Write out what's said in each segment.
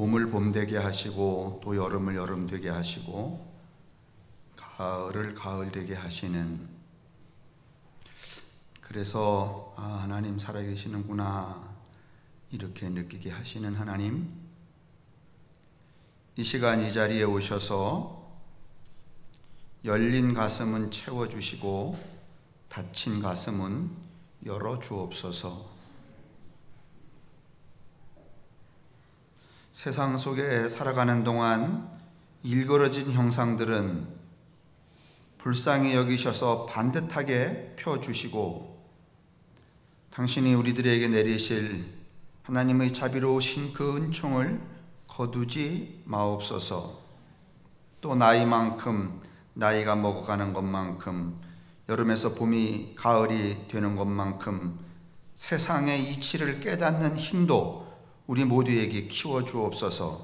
봄을 봄 되게 하시고 또 여름을 여름 되게 하시고 가을을 가을 되게 하시는 그래서 아, 하나님 살아계시는구나 이렇게 느끼게 하시는 하나님 이 시간 이 자리에 오셔서 열린 가슴은 채워주시고 닫힌 가슴은 열어 주옵소서 세상 속에 살아가는 동안 일그러진 형상들은 불쌍히 여기셔서 반듯하게 펴주시고 당신이 우리들에게 내리실 하나님의 자비로우신 그 은총을 거두지 마옵소서 또 나이만큼 나이가 먹어가는 것만큼 여름에서 봄이 가을이 되는 것만큼 세상의 이치를 깨닫는 힘도 우리 모두에게 키워주옵소서.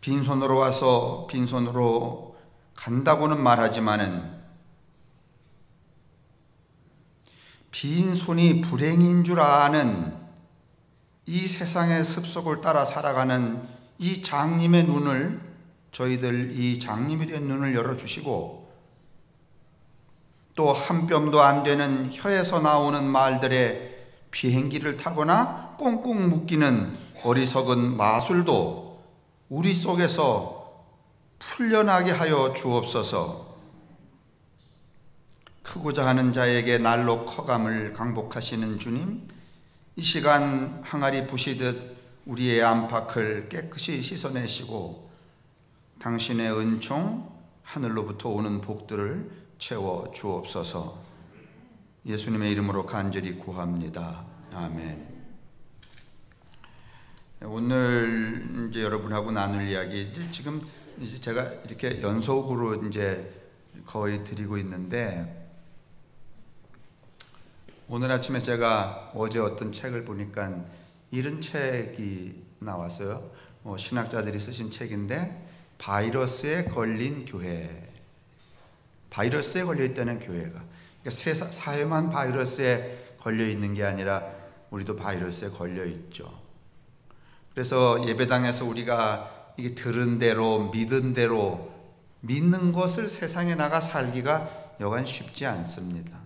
빈손으로 와서 빈손으로 간다고는 말하지만은 빈손이 불행인 줄 아는 이 세상의 습속을 따라 살아가는 이 장님의 눈을 저희들 이 장님이 된 눈을 열어주시고 또 한 뼘도 안 되는 혀에서 나오는 말들의 비행기를 타거나 꽁꽁 묶이는 어리석은 마술도 우리 속에서 풀려나게 하여 주옵소서. 크고자 하는 자에게 날로 커감을 강복하시는 주님, 이 시간 항아리 부시듯 우리의 안팎을 깨끗이 씻어내시고 당신의 은총, 하늘로부터 오는 복들을 채워 주옵소서. 예수님의 이름으로 간절히 구합니다. 아멘. 오늘 이제 여러분하고 나눌 이야기 이제 지금 이제 제가 이렇게 연속으로 이제 거의 드리고 있는데 오늘 아침에 제가 어제 어떤 책을 보니까 이런 책이 나왔어요. 뭐 신학자들이 쓰신 책인데 바이러스에 걸린 교회. 바이러스에 걸려 있다는 교회가 그러니까 사회만 바이러스에 걸려 있는 게 아니라 우리도 바이러스에 걸려 있죠. 그래서 예배당에서 우리가 이게 들은 대로 믿은 대로 믿는 것을 세상에 나가 살기가 여간 쉽지 않습니다.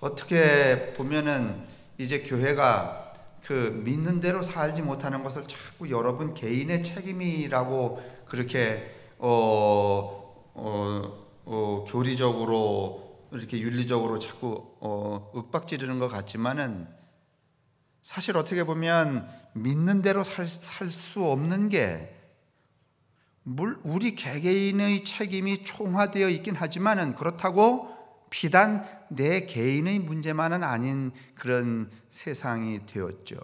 어떻게 보면은 이제 교회가 그 믿는 대로 살지 못하는 것을 자꾸 여러분 개인의 책임이라고 그렇게 어, 어, 어 교리적으로 이렇게 윤리적으로 자꾸 어, 윽박지르는 것 같지만은 사실 어떻게 보면 믿는 대로 살 수 없는 게 우리 개개인의 책임이 총화되어 있긴 하지만은 그렇다고 비단 내 개인의 문제만은 아닌 그런 세상이 되었죠.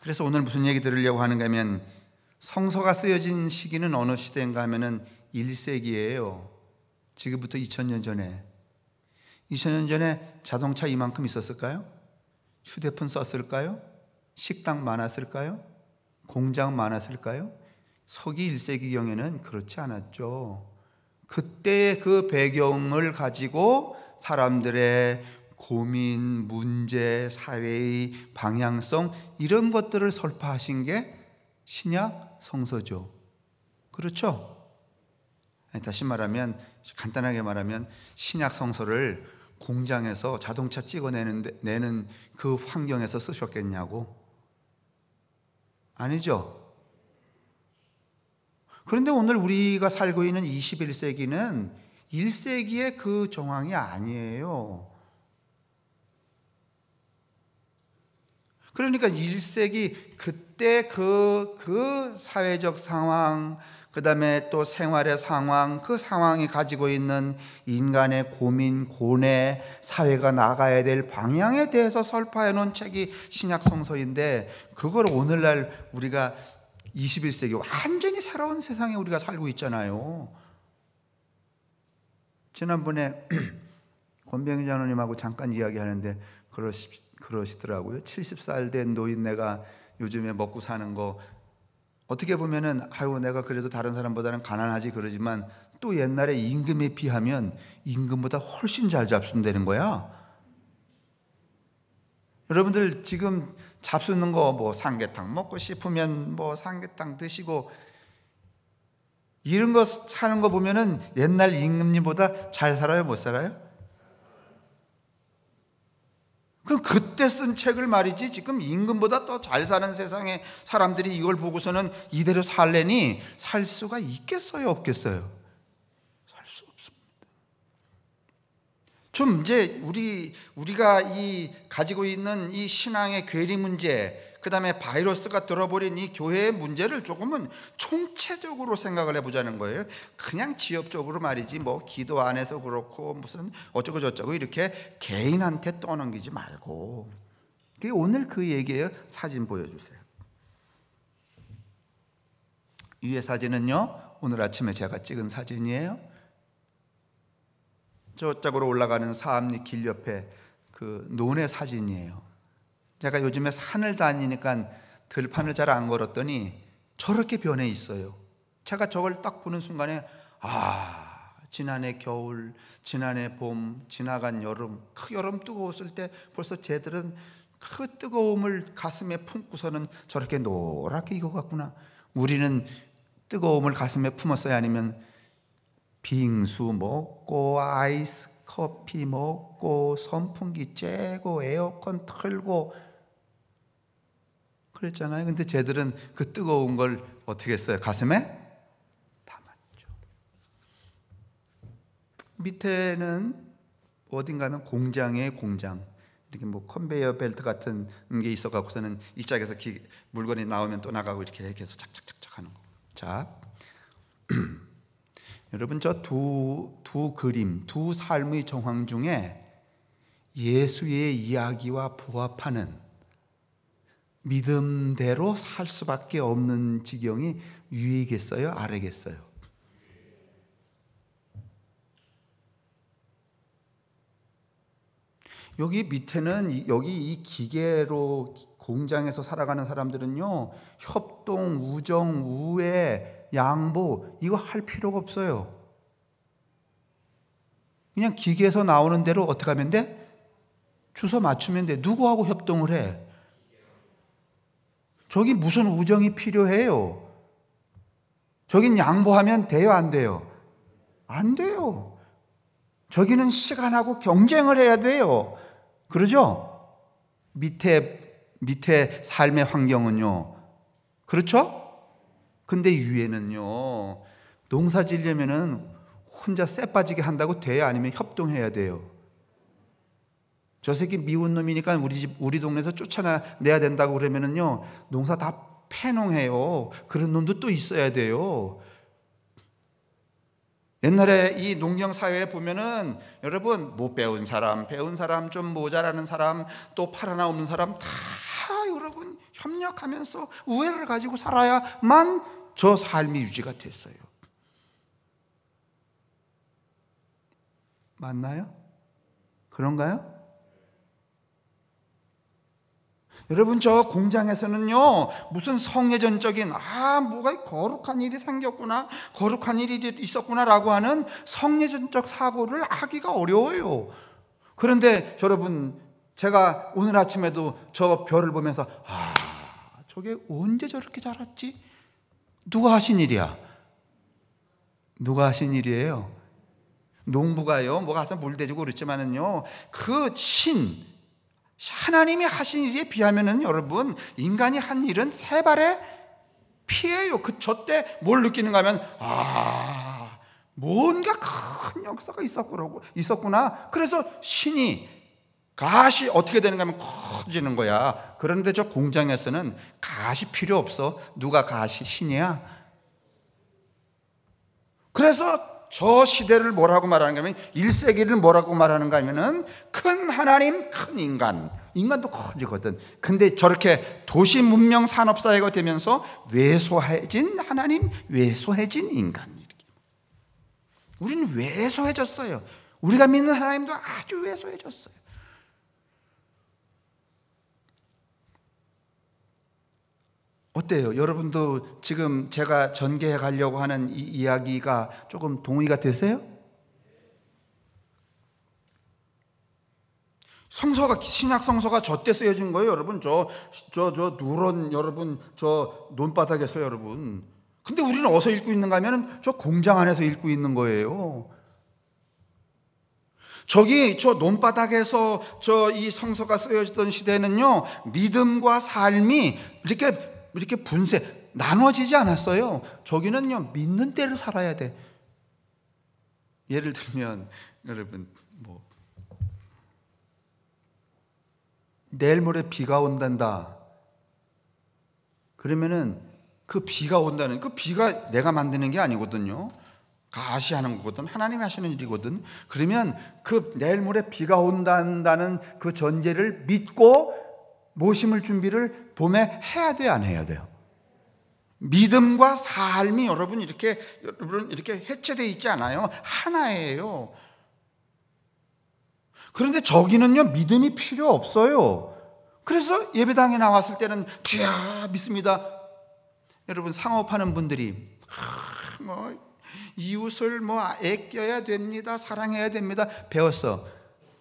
그래서 오늘 무슨 얘기 들으려고 하는가 하면 성서가 쓰여진 시기는 어느 시대인가 하면은 1세기예요. 지금부터 2000년 전에 2000년 전에 자동차 이만큼 있었을까요? 휴대폰 썼을까요? 식당 많았을까요? 공장 많았을까요? 서기 1세기경에는 그렇지 않았죠. 그때의 그 배경을 가지고 사람들의 고민, 문제, 사회의 방향성 이런 것들을 설파하신 게 신약 성서죠. 그렇죠? 다시 말하면 간단하게 말하면 신약 성서를 공장에서 자동차 찍어내는 내는 그 환경에서 쓰셨겠냐고 아니죠. 그런데 오늘 우리가 살고 있는 21세기는 1세기의 그 정황이 아니에요. 그러니까 1세기 그때 그, 그 사회적 상황, 그 다음에 또 생활의 상황, 그 상황이 가지고 있는 인간의 고민, 고뇌, 사회가 나가야 될 방향에 대해서 설파해 놓은 책이 신약 성서인데 그걸 오늘날 우리가 21세기 완전히 새로운 세상에 우리가 살고 있잖아요. 지난번에 권병희 장로님하고 잠깐 이야기하는데 그러시, 그러시더라고요. 70살 된 노인네가 요즘에 먹고 사는 거 어떻게 보면은 아유 내가 그래도 다른 사람보다는 가난하지 그러지만 또 옛날에 임금에 비하면 임금보다 훨씬 잘 잡순다는 거야. 여러분들 지금 잡수는 거 뭐 삼계탕 먹고 싶으면 뭐 삼계탕 드시고 이런 거 사는 거 보면은 옛날 임금님보다 잘 살아요 못 살아요? 그럼 그때 쓴 책을 말이지 지금 임금보다 더 잘 사는 세상에 사람들이 이걸 보고서는 이대로 살래니 살 수가 있겠어요 없겠어요? 살 수 없습니다. 좀 이제 우리 우리가 이 가지고 있는 이 신앙의 괴리 문제 그 다음에 바이러스가 들어버린 이 교회의 문제를 조금은 총체적으로 생각을 해보자는 거예요. 그냥 지엽적으로 말이지 뭐 기도 안 해서 그렇고 무슨 어쩌고저쩌고 이렇게 개인한테 떠넘기지 말고. 그게 오늘 그 얘기예요. 사진 보여주세요. 위에 사진은요. 오늘 아침에 제가 찍은 사진이에요. 저쪽으로 올라가는 사암리 길 옆에 그 논의 사진이에요. 제가 요즘에 산을 다니니까 들판을 잘 안 걸었더니 저렇게 변해 있어요. 제가 저걸 딱 보는 순간에 아 지난해 겨울, 지난해 봄, 지나간 여름, 그 여름 뜨거웠을 때 벌써 쟤들은 그 뜨거움을 가슴에 품고서는 저렇게 노랗게 익어갔구나. 우리는 뜨거움을 가슴에 품었어요. 아니면 빙수 먹고 아이스 커피 먹고 선풍기 째고 에어컨 틀고 그랬잖아요. 근데 쟤들은 그 뜨거운 걸 어떻게 했어요? 가슴에 담았죠. 밑에는 어딘가는 공장의 공장. 이렇게 뭐 컨베이어 벨트 같은 게 있어 갖고서는 이 짝에서 기, 물건이 나오면 또 나가고 이렇게 해서 착착착착 하는 거. 자. 여러분 저 두 두 그림, 두 삶의 정황 중에 예수의 이야기와 부합하는 믿음대로 살 수밖에 없는 지경이 위겠어요, 아래겠어요? 여기 밑에는 여기 이 기계로 공장에서 살아가는 사람들은요 협동 우정 우애 양보, 이거 할 필요가 없어요. 그냥 기계에서 나오는 대로 어떻게 하면 돼? 주소 맞추면 돼. 누구하고 협동을 해? 저기 무슨 우정이 필요해요? 저긴 양보하면 돼요, 안 돼요? 안 돼요. 저기는 시간하고 경쟁을 해야 돼요. 그러죠? 밑에, 밑에 삶의 환경은요. 그렇죠? 근데 유엔은요, 농사 지려면은 혼자 쎄 빠지게 한다고 돼? 요 아니면 협동해야 돼요? 저 새끼 미운 놈이니까 우리 집, 우리 동네에서 쫓아내야 된다고 그러면은요, 농사 다 패농해요. 그런 놈도 또 있어야 돼요. 옛날에 이 농경 사회에 보면은 여러분 못 뭐 배운 사람, 배운 사람, 좀 모자라는 사람, 또 팔 하나 없는 사람 다 여러분 협력하면서 우애를 가지고 살아야만 저 삶이 유지가 됐어요. 맞나요? 그런가요? 여러분 저 공장에서는요 무슨 성회전적인 아 뭐가 거룩한 일이 생겼구나 거룩한 일이 있었구나라고 하는 성회전적 사고를 하기가 어려워요. 그런데 여러분 제가 오늘 아침에도 저 별을 보면서 아 저게 언제 저렇게 자랐지? 누가 하신 일이야? 누가 하신 일이에요? 농부가요, 뭐 가서 물 대주고 그렇지만은요, 그 신, 하나님이 하신 일에 비하면은 여러분, 인간이 한 일은 세 발의 피해요. 그 저 때 뭘 느끼는가 하면, 아, 뭔가 큰 역사가 있었구나. 그래서 신이 가시 어떻게 되는가 하면 커지는 거야. 그런데 저 공장에서는 가시 필요 없어. 누가 가시 신이야? 그래서 저 시대를 뭐라고 말하는가 하면 1세기를 뭐라고 말하는가 하면은 큰 하나님, 큰 인간. 인간도 커지거든. 근데 저렇게 도시 문명 산업 사회가 되면서 왜소해진 하나님, 왜소해진 인간. 우리는 왜소해졌어요. 우리가 믿는 하나님도 아주 왜소해졌어요. 어때요? 여러분도 지금 제가 전개해 가려고 하는 이 이야기가 조금 동의가 되세요? 성서가 신학 성서가 저때 쓰여진 거예요, 여러분. 저 저 저 누런 여러분 저 논바닥에서 여러분. 근데 우리는 어서 읽고 있는가 하면은 저 공장 안에서 읽고 있는 거예요. 저기 저 논바닥에서 저 이 성서가 쓰여지던 시대는요 믿음과 삶이 이렇게 이렇게 분쇄 나눠지지 않았어요. 저기는요, 믿는 때를 살아야 돼. 예를 들면, 여러분, 뭐, 내일 모레 비가 온단다. 그러면은 그 비가 온다는, 그 비가 내가 만드는 게 아니거든요. 가시 하는 거거든 하나님이 하시는 일이거든 그러면 그 내일 모레 비가 온다는 그 전제를 믿고 모심을 준비를 봄에 해야 돼요, 안 해야 돼요? 믿음과 삶이 여러분 이렇게 여러분 이렇게 해체되어 있지 않아요. 하나예요. 그런데 저기는요, 믿음이 필요 없어요. 그래서 예배당에 나왔을 때는 죄야 믿습니다. 여러분 상업하는 분들이 아, 뭐 이웃을 뭐 아껴야 됩니다. 사랑해야 됩니다. 배웠어.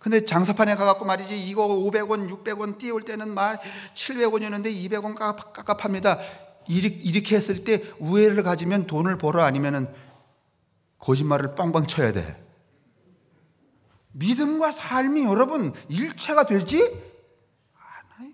근데 장사판에 가갖고 말이지 이거 500원, 600원 띄울 때는 막 700원이었는데 200원 깝깝합니다 이렇게 했을 때 우애를 가지면 돈을 벌어 아니면은 거짓말을 빵빵 쳐야 돼. 믿음과 삶이 여러분 일체가 되지 않아요.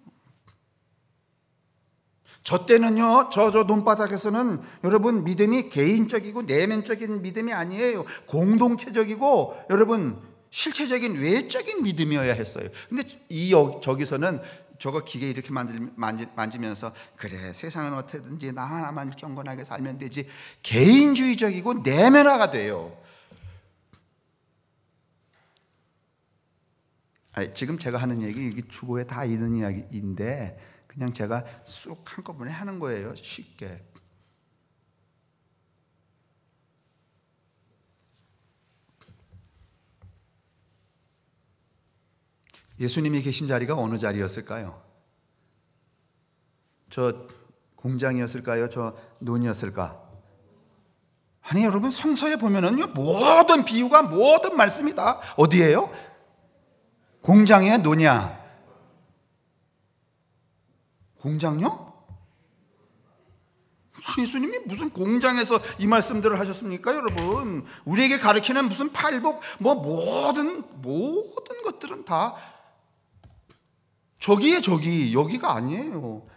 저 때는요, 저, 저 논바닥에서는 여러분 믿음이 개인적이고 내면적인 믿음이 아니에요. 공동체적이고 여러분 실체적인 외적인 믿음이어야 했어요. 근데 이 저기서는 저거 기계 이렇게 만들, 만지, 만지면서 그래 세상은 어떻든지 나 하나만 경건하게 살면 되지 개인주의적이고 내면화가 돼요. 아니, 지금 제가 하는 얘기 이게 주보에 다 있는 이야기인데 그냥 제가 쑥 한꺼번에 하는 거예요 쉽게 예수님이 계신 자리가 어느 자리였을까요? 저 공장이었을까요? 저 논이었을까? 아니 여러분 성서에 보면은요 모든 비유가 모든 말씀이 다 어디예요? 공장에 논이야. 공장요? 예수님이 무슨 공장에서 이 말씀들을 하셨습니까, 여러분? 우리에게 가르치는 무슨 팔복, 뭐 모든 모든 것들은 다 저기에 저기 여기가 아니에요.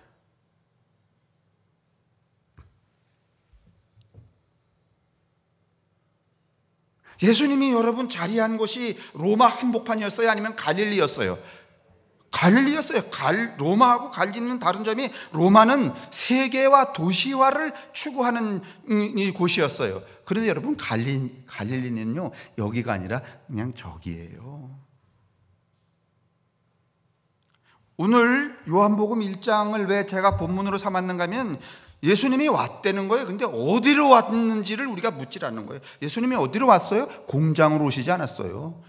예수님이 여러분 자리한 곳이 로마 한복판이었어요? 아니면 갈릴리였어요? 갈릴리였어요. 갈, 로마하고 갈리는 다른 점이 로마는 세계와 도시화를 추구하는 곳이었어요. 그런데 여러분, 갈리, 갈릴리는요, 여기가 아니라 그냥 저기예요. 오늘 요한복음 1장을 왜 제가 본문으로 삼았는가 하면 예수님이 왔다는 거예요. 근데 어디로 왔는지를 우리가 묻질 않는 거예요. 예수님이 어디로 왔어요? 공장으로 오시지 않았어요.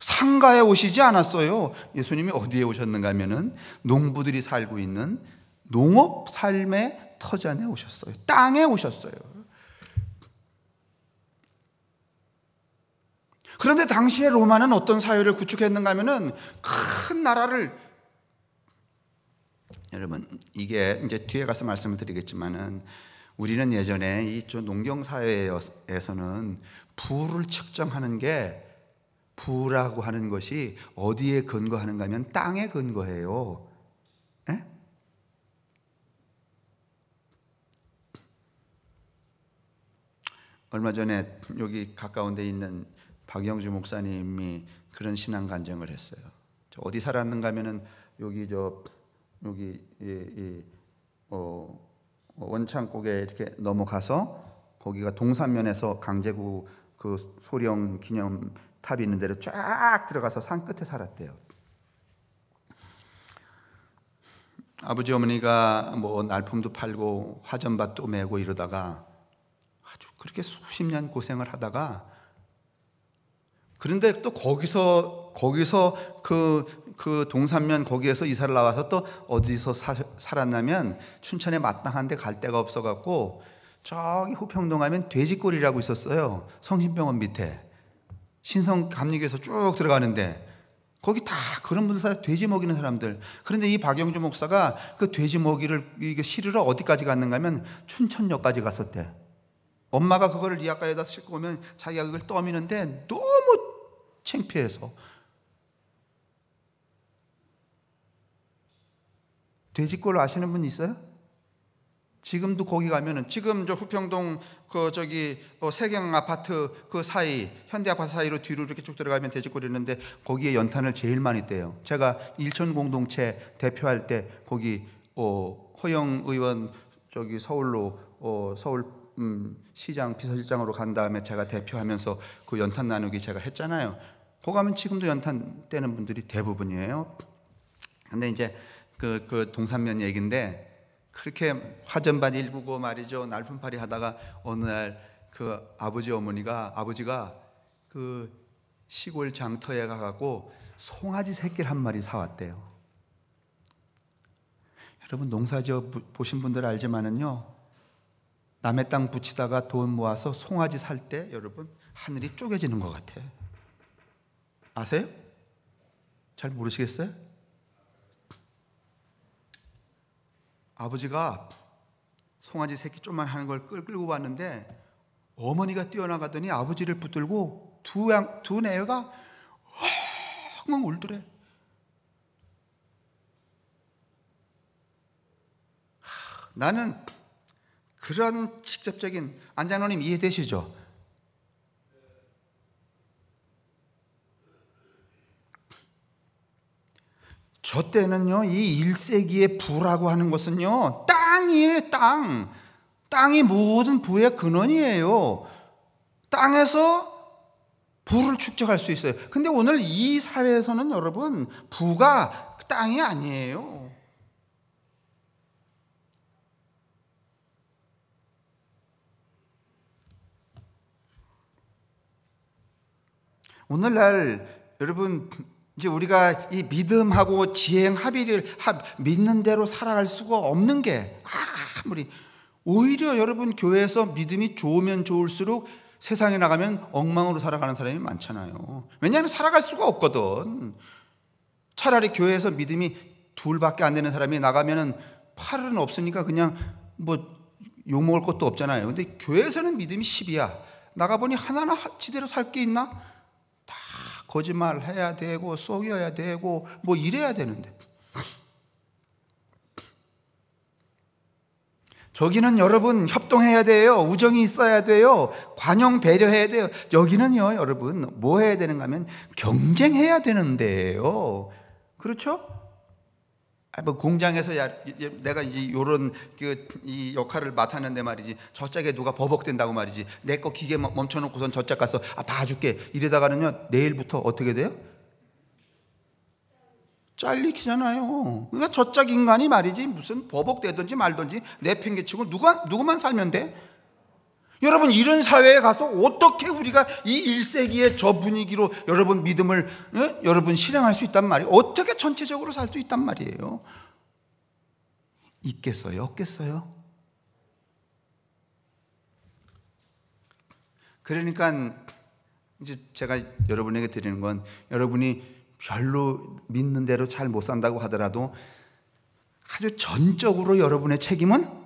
상가에 오시지 않았어요. 예수님이 어디에 오셨는가 하면은 농부들이 살고 있는 농업 삶의 터전에 오셨어요. 땅에 오셨어요. 그런데 당시에 로마는 어떤 사회를 구축했는가 하면은 큰 나라를 여러분 이게 이제 뒤에 가서 말씀을 드리겠지만은 우리는 예전에 이 농경 사회에서는 부를 측정하는 게 부라고 하는 것이 어디에 근거하는가 하면 땅에 근거해요. 에? 예? 얼마 전에 여기 가까운 데 있는 박영주 목사님이 그런 신앙 간증을 했어요. 어디 살았는가 하면은 여기 저 여기 이, 이, 어, 원창곡에 이렇게 넘어가서 거기가 동산면에서 강제구 그 소령 기념 탑이 있는 데로 쫙 들어가서 산 끝에 살았대요. 아버지 어머니가 뭐 날품도 팔고 화전밭도 메고 이러다가 아주 그렇게 수십 년 고생을 하다가 그런데 또 거기서 거기서 그그 그 동산면 거기에서 이사를 나와서 또 어디서 사, 살았냐면 춘천에 마땅한데 갈 데가 없어갖고 저기 후평동 하면 돼지골이라고 있었어요 성심병원 밑에 신성 감리교에서 쭉 들어가는데 거기 다 그런 분들 사이 돼지 먹이는 사람들. 그런데 이 박영주 목사가 그 돼지 먹이를 이게 실으러 어디까지 갔는가 하면 춘천역까지 갔었대. 엄마가 그거를 리아가에다 네 싣고 오면 자기가 그걸 떠미는데 너무 창피해서 돼지꼴 아시는 분 있어요? 지금도 거기 가면은 지금 저 후평동 그 저기 어 세경 아파트 그 사이 현대 아파트 사이로 뒤로 이렇게 쭉 들어가면 돼지꼴이 있는데 거기에 연탄을 제일 많이 떼요. 제가 일천 공동체 대표할 때 거기 어 허영 의원 저기 서울로 어 서울 음, 시장 비서실장으로 간 다음에 제가 대표하면서 그 연탄 나누기 제가 했잖아요. 거 가면 지금도 연탄 떼는 분들이 대부분이에요. 근데 이제 그, 그 동산면 얘기인데 그렇게 화전반 일구고 말이죠. 날품팔이 하다가 어느 날 그 아버지 어머니가 아버지가 그 시골 장터에 가갖고 송아지 새끼를 한 마리 사왔대요. 여러분 농사지어 보신 분들 알지만은요 남의 땅 붙이다가 돈 모아서 송아지 살 때 여러분 하늘이 쪼개지는 것 같아. 아세요? 잘 모르시겠어요? 아버지가 송아지 새끼 좀만 하는 걸 끌고 왔는데 어머니가 뛰어나가더니 아버지를 붙들고 두, 양, 두 애가 엉엉 울더래. 나는 그런 직접적인 안장로님 이해되시죠? 저 때는요, 이 1세기의 부라고 하는 것은요, 땅이에요, 땅. 땅이 모든 부의 근원이에요. 땅에서 부를 축적할 수 있어요. 근데 오늘 이 사회에서는 여러분, 부가 땅이 아니에요. 오늘날 여러분 이제 우리가 이 믿음하고 지행 합의를 믿는 대로 살아갈 수가 없는 게 아무리 오히려 여러분 교회에서 믿음이 좋으면 좋을수록 세상에 나가면 엉망으로 살아가는 사람이 많잖아요. 왜냐하면 살아갈 수가 없거든. 차라리 교회에서 믿음이 둘밖에 안 되는 사람이 나가면은 팔은 없으니까 그냥 뭐 욕먹을 것도 없잖아요. 근데 교회에서는 믿음이 10이야. 나가보니 하나나 지대로 살 게 있나? 거짓말 해야 되고 속여야 되고 뭐 이래야 되는데 저기는 여러분 협동해야 돼요. 우정이 있어야 돼요. 관용 배려해야 돼요. 여기는요, 여러분 뭐 해야 되는가 하면 경쟁해야 되는데요. 그렇죠? 뭐 공장에서 야, 내가 이런 그, 역할을 맡았는데 말이지 저짝에 누가 버벅댄다고 말이지 내 거 기계 멈춰놓고선 저짝 가서 아 봐줄게 이러다가는요 내일부터 어떻게 돼요? 잘리키잖아요. 그러니까 저짝 인간이 말이지 무슨 버벅대든지 말든지 내팽개치고 누가 누구만 살면 돼? 여러분 이런 사회에 가서 어떻게 우리가 이 1세기의 저 분위기로 여러분 믿음을 예? 여러분 실행할 수 있단 말이에요. 어떻게 전체적으로 살 수 있단 말이에요. 있겠어요? 없겠어요? 그러니까 이제 제가 여러분에게 드리는 건 여러분이 별로 믿는 대로 잘 못 산다고 하더라도 아주 전적으로 여러분의 책임은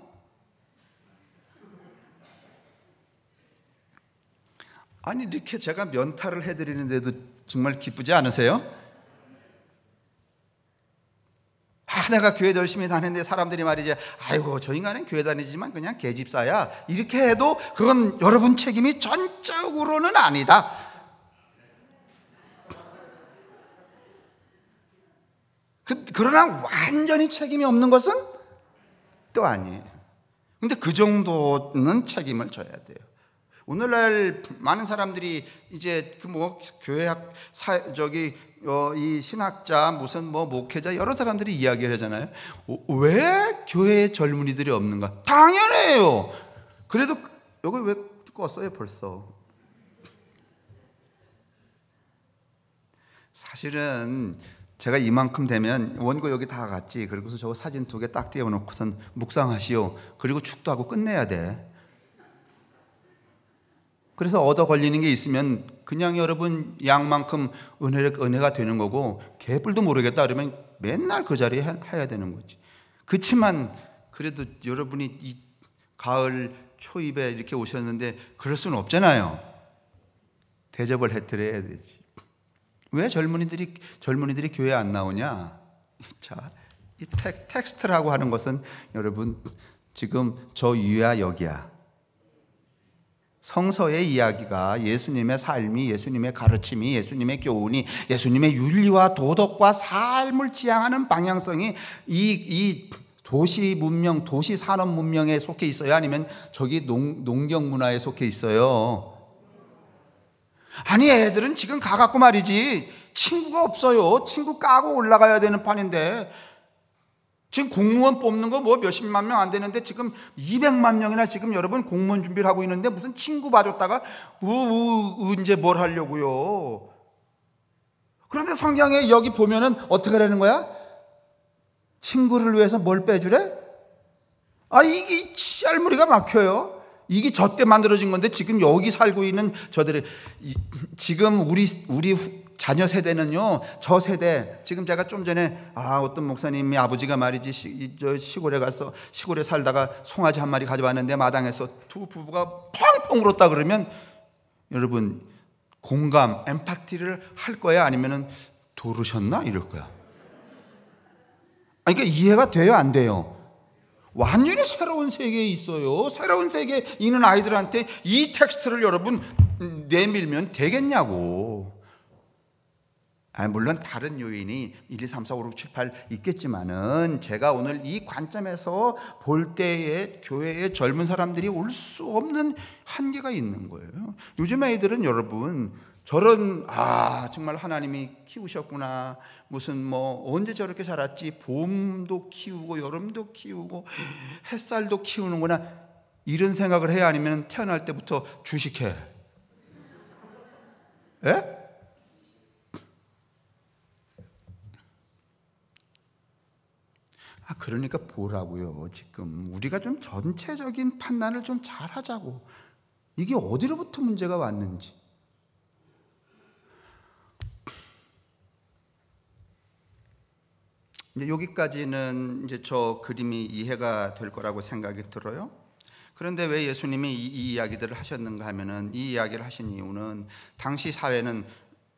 아니 이렇게 제가 면탈을 해드리는데도 정말 기쁘지 않으세요? 아, 내가 교회 열심히 다니는데 사람들이 말이지, 아이고, 저 인간은 교회 다니지만 그냥 개집사야. 이렇게 해도 그건 여러분 책임이 전적으로는 아니다. 그, 그러나 완전히 책임이 없는 것은 또 아니에요. 근데 그 정도는 책임을 져야 돼요. 오늘날 많은 사람들이 이제 그 뭐 교회학 사 저기 어, 이 신학자 무슨 뭐 목회자 여러 사람들이 이야기를 하잖아요. 어, 왜교회 젊은이들이 없는가? 당연해요. 그래도 여기 왜 껐어요 벌써? 사실은 제가 이만큼 되면 원고 여기 다 갔지. 그리고서 저거 사진 두 개 딱 띄워놓고선 묵상하시오. 그리고 축도하고 끝내야 돼. 그래서 얻어 걸리는 게 있으면 그냥 여러분 양만큼 은혜가 되는 거고 개뿔도 모르겠다 그러면 맨날 그 자리에 해야 되는 거지. 그렇지만 그래도 여러분이 이 가을 초입에 이렇게 오셨는데 그럴 수는 없잖아요. 대접을 해드려야 되지. 왜 젊은이들이 젊은이들이 교회 안 나오냐? 자, 이 텍, 텍스트라고 하는 것은 여러분 지금 저 위야 여기야. 성서의 이야기가 예수님의 삶이 예수님의 가르침이 예수님의 교훈이 예수님의 윤리와 도덕과 삶을 지향하는 방향성이 이, 이 도시 문명, 도시 산업 문명에 속해 있어요? 아니면 저기 농, 농경 문화에 속해 있어요? 아니, 애들은 지금 가갖고 말이지. 친구가 없어요. 친구 까고 올라가야 되는 판인데. 지금 공무원 뽑는 거 뭐 몇십만 명 안 되는데 지금 200만 명이나 지금 여러분 공무원 준비를 하고 있는데 무슨 친구 봐줬다가 우우 이제 뭘 하려고요. 그런데 성경에 여기 보면은 어떻게 하라는 거야? 친구를 위해서 뭘 빼주래? 아 이게 짤무리가 막혀요. 이게 저때 만들어진 건데 지금 여기 살고 있는 저들이 지금 우리 우리 자녀 세대는요, 저 세대, 지금 제가 좀 전에, 아, 어떤 목사님이 아버지가 말이지, 시, 저 시골에 가서, 시골에 살다가 송아지 한 마리 가져왔는데 마당에서 두 부부가 펑펑 울었다 그러면, 여러분, 공감, 엠파티를 할 거야? 아니면은 도르셨나? 이럴 거야. 아니, 그러니까 이해가 돼요? 안 돼요? 완전히 새로운 세계에 있어요. 새로운 세계에 있는 아이들한테 이 텍스트를 여러분 음, 내밀면 되겠냐고. 아, 물론 다른 요인이 1, 2, 3, 4, 5, 6, 7, 8 있겠지만은 제가 오늘 이 관점에서 볼 때에 교회의 젊은 사람들이 올 수 없는 한계가 있는 거예요. 요즘 아이들은 여러분 저런 아 정말 하나님이 키우셨구나 무슨 뭐 언제 저렇게 자랐지 봄도 키우고 여름도 키우고 햇살도 키우는구나 이런 생각을 해야 아니면 태어날 때부터 주식해? 예? 아, 그러니까 보라고요. 지금 우리가 좀 전체적인 판단을 좀 잘하자고. 이게 어디로부터 문제가 왔는지. 이제 여기까지는 이제 저 그림이 이해가 될 거라고 생각이 들어요. 그런데 왜 예수님이 이, 이 이야기들을 하셨는가 하면은 이 이야기를 하신 이유는 당시 사회는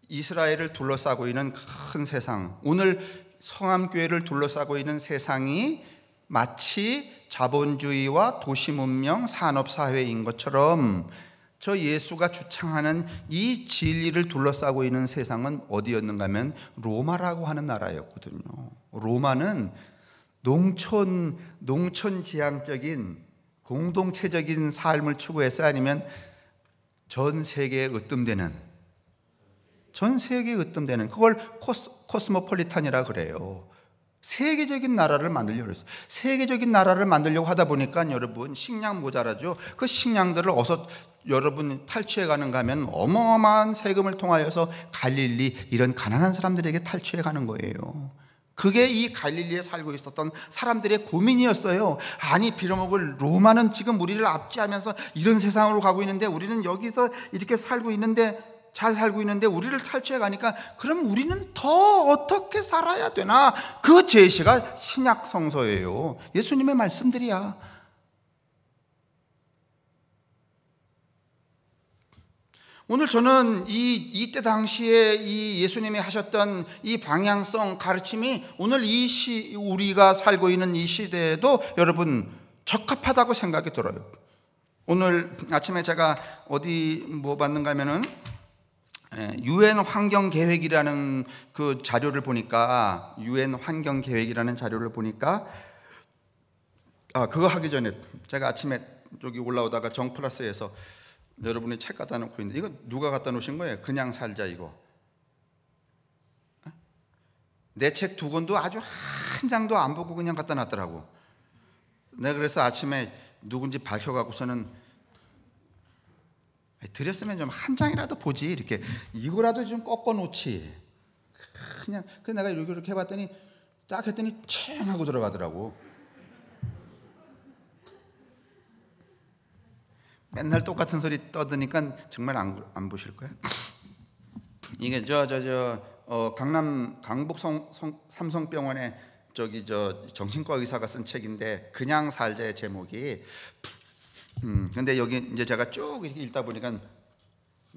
이스라엘을 둘러싸고 있는 큰 세상, 오늘 성암교회를 둘러싸고 있는 세상이 마치 자본주의와 도시문명 산업사회인 것처럼 저 예수가 주창하는 이 진리를 둘러싸고 있는 세상은 어디였는가 하면 로마라고 하는 나라였거든요. 로마는 농촌, 농촌 지향적인 공동체적인 삶을 추구해서 아니면 전 세계에 으뜸되는 전 세계에 으뜸되는 그걸 코스, 코스모폴리탄이라 그래요. 세계적인 나라를 만들려고 했어요. 세계적인 나라를 만들려고 하다 보니까 여러분 식량 모자라죠. 그 식량들을 어서 여러분 탈취해 가는가 하면 어마어마한 세금을 통하여서 갈릴리 이런 가난한 사람들에게 탈취해 가는 거예요. 그게 이 갈릴리에 살고 있었던 사람들의 고민이었어요. 아니 빌어먹을 로마는 지금 우리를 압제하면서 이런 세상으로 가고 있는데 우리는 여기서 이렇게 살고 있는데 잘 살고 있는데 우리를 탈취해 가니까 그럼 우리는 더 어떻게 살아야 되나? 그 제시가 신약 성서예요. 예수님의 말씀들이야. 오늘 저는 이 이때 당시에 이 예수님이 하셨던 이 방향성 가르침이 오늘 이시 우리가 살고 있는 이 시대에도 여러분 적합하다고 생각이 들어요. 오늘 아침에 제가 어디 뭐 받는가 하면은 예, 유엔 환경 계획이라는 그 자료를 보니까 유엔 환경 계획이라는 자료를 보니까 아 그거 하기 전에 제가 아침에 저기 올라오다가 정플러스에서 여러분이 책 갖다 놓고 있는데 이거 누가 갖다 놓으신 거예요? 그냥 살자 이거. 예? 내책 두 권도 아주 한 장도 안 보고 그냥 갖다 놨더라고. 내가 그래서 아침에 누군지 밝혀갖고서는 드렸으면 좀 한 장이라도 보지 이렇게 이거라도 좀 꺾어 놓지 그냥 그 내가 이렇게 이렇게 해봤더니 딱 했더니 챙 하고 들어가더라고 맨날 똑같은 소리 떠드니까 정말 안, 안 보실 거야 이게 저 저저 어, 강남 강북 성, 성, 삼성병원에 저기 저 정신과 의사가 쓴 책인데 그냥 살자의 제목이 음, 근데 여기 이제 제가 쭉 읽다 보니까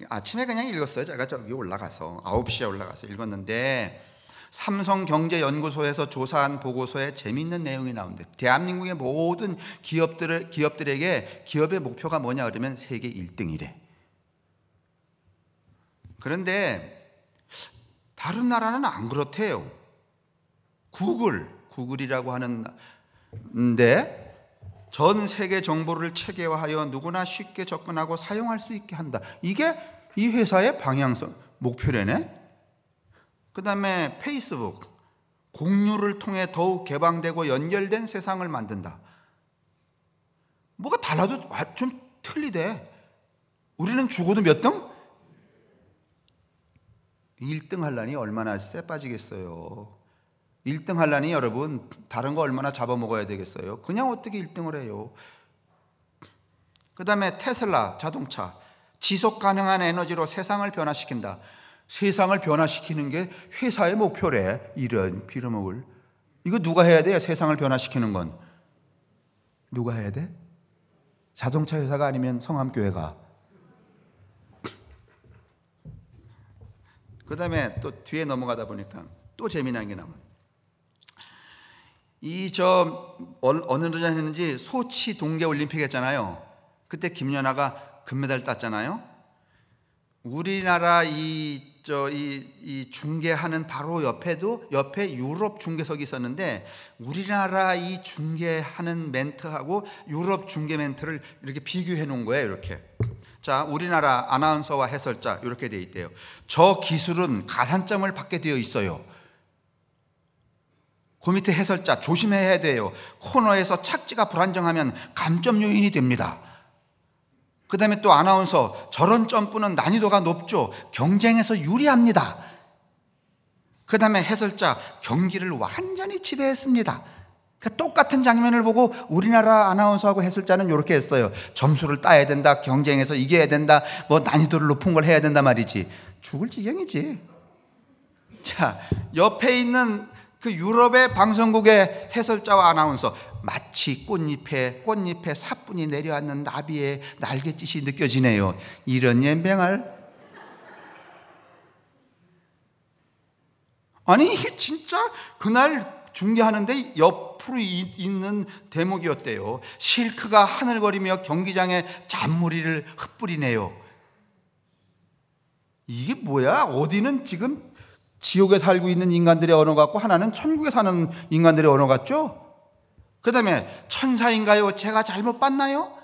아침에 그냥 읽었어요. 제가 저기 올라가서 9시에 올라가서 읽었는데 삼성경제연구소에서 조사한 보고서에 재미있는 내용이 나오는데 대한민국의 모든 기업들을 기업들에게 기업의 목표가 뭐냐 그러면 세계 1등이래. 그런데 다른 나라는 안 그렇대요. 구글, 구글이라고 하는데 전 세계 정보를 체계화하여 누구나 쉽게 접근하고 사용할 수 있게 한다. 이게 이 회사의 방향성, 목표래네? 그 다음에 페이스북. 공유를 통해 더욱 개방되고 연결된 세상을 만든다. 뭐가 달라도 좀 틀리대. 우리는 죽어도 몇 등? 1등 할라니 얼마나 쎄 빠지겠어요. 1등 하려니 여러분 다른 거 얼마나 잡아먹어야 되겠어요? 그냥 어떻게 1등을 해요? 그 다음에 테슬라 자동차 지속 가능한 에너지로 세상을 변화시킨다. 세상을 변화시키는 게 회사의 목표래. 이런 비름을 이거 누가 해야 돼요? 세상을 변화시키는 건 누가 해야 돼? 자동차 회사가 아니면 성함교회가. 그 다음에 또 뒤에 넘어가다 보니까 또 재미난 게 나와요. 이저 어느 도전 했는지 소치 동계 올림픽 했잖아요. 그때 김연아가 금메달 땄잖아요. 우리나라 이 저이 이 중계하는 바로 옆에도 옆에 유럽 중계석이 있었는데 우리나라 이 중계하는 멘트하고 유럽 중계 멘트를 이렇게 비교해 놓은 거예요 이렇게 자 우리나라 아나운서와 해설자 이렇게 돼 있대요 저 기술은 가산점을 받게 되어 있어요 그 밑에 해설자 조심해야 돼요. 코너에서 착지가 불안정하면 감점 요인이 됩니다. 그 다음에 또 아나운서 저런 점프는 난이도가 높죠. 경쟁에서 유리합니다. 그 다음에 해설자 경기를 완전히 지배했습니다. 그 똑같은 장면을 보고 우리나라 아나운서하고 해설자는 이렇게 했어요. 점수를 따야 된다. 경쟁에서 이겨야 된다. 뭐 난이도를 높은 걸 해야 된다 말이지. 죽을 지경이지. 자, 옆에 있는 그 유럽의 방송국의 해설자와 아나운서 마치 꽃잎에 꽃잎에 사뿐이 내려앉는 나비의 날갯짓이 느껴지네요. 이런 연병을 아니 진짜 그날 중계하는데 옆으로 있는 대목이었대요. 실크가 하늘거리며 경기장에 잔무리를 흩뿌리네요. 이게 뭐야? 어디는 지금 지옥에 살고 있는 인간들의 언어 같고 하나는 천국에 사는 인간들의 언어 같죠? 그 다음에 천사인가요? 제가 잘못 봤나요?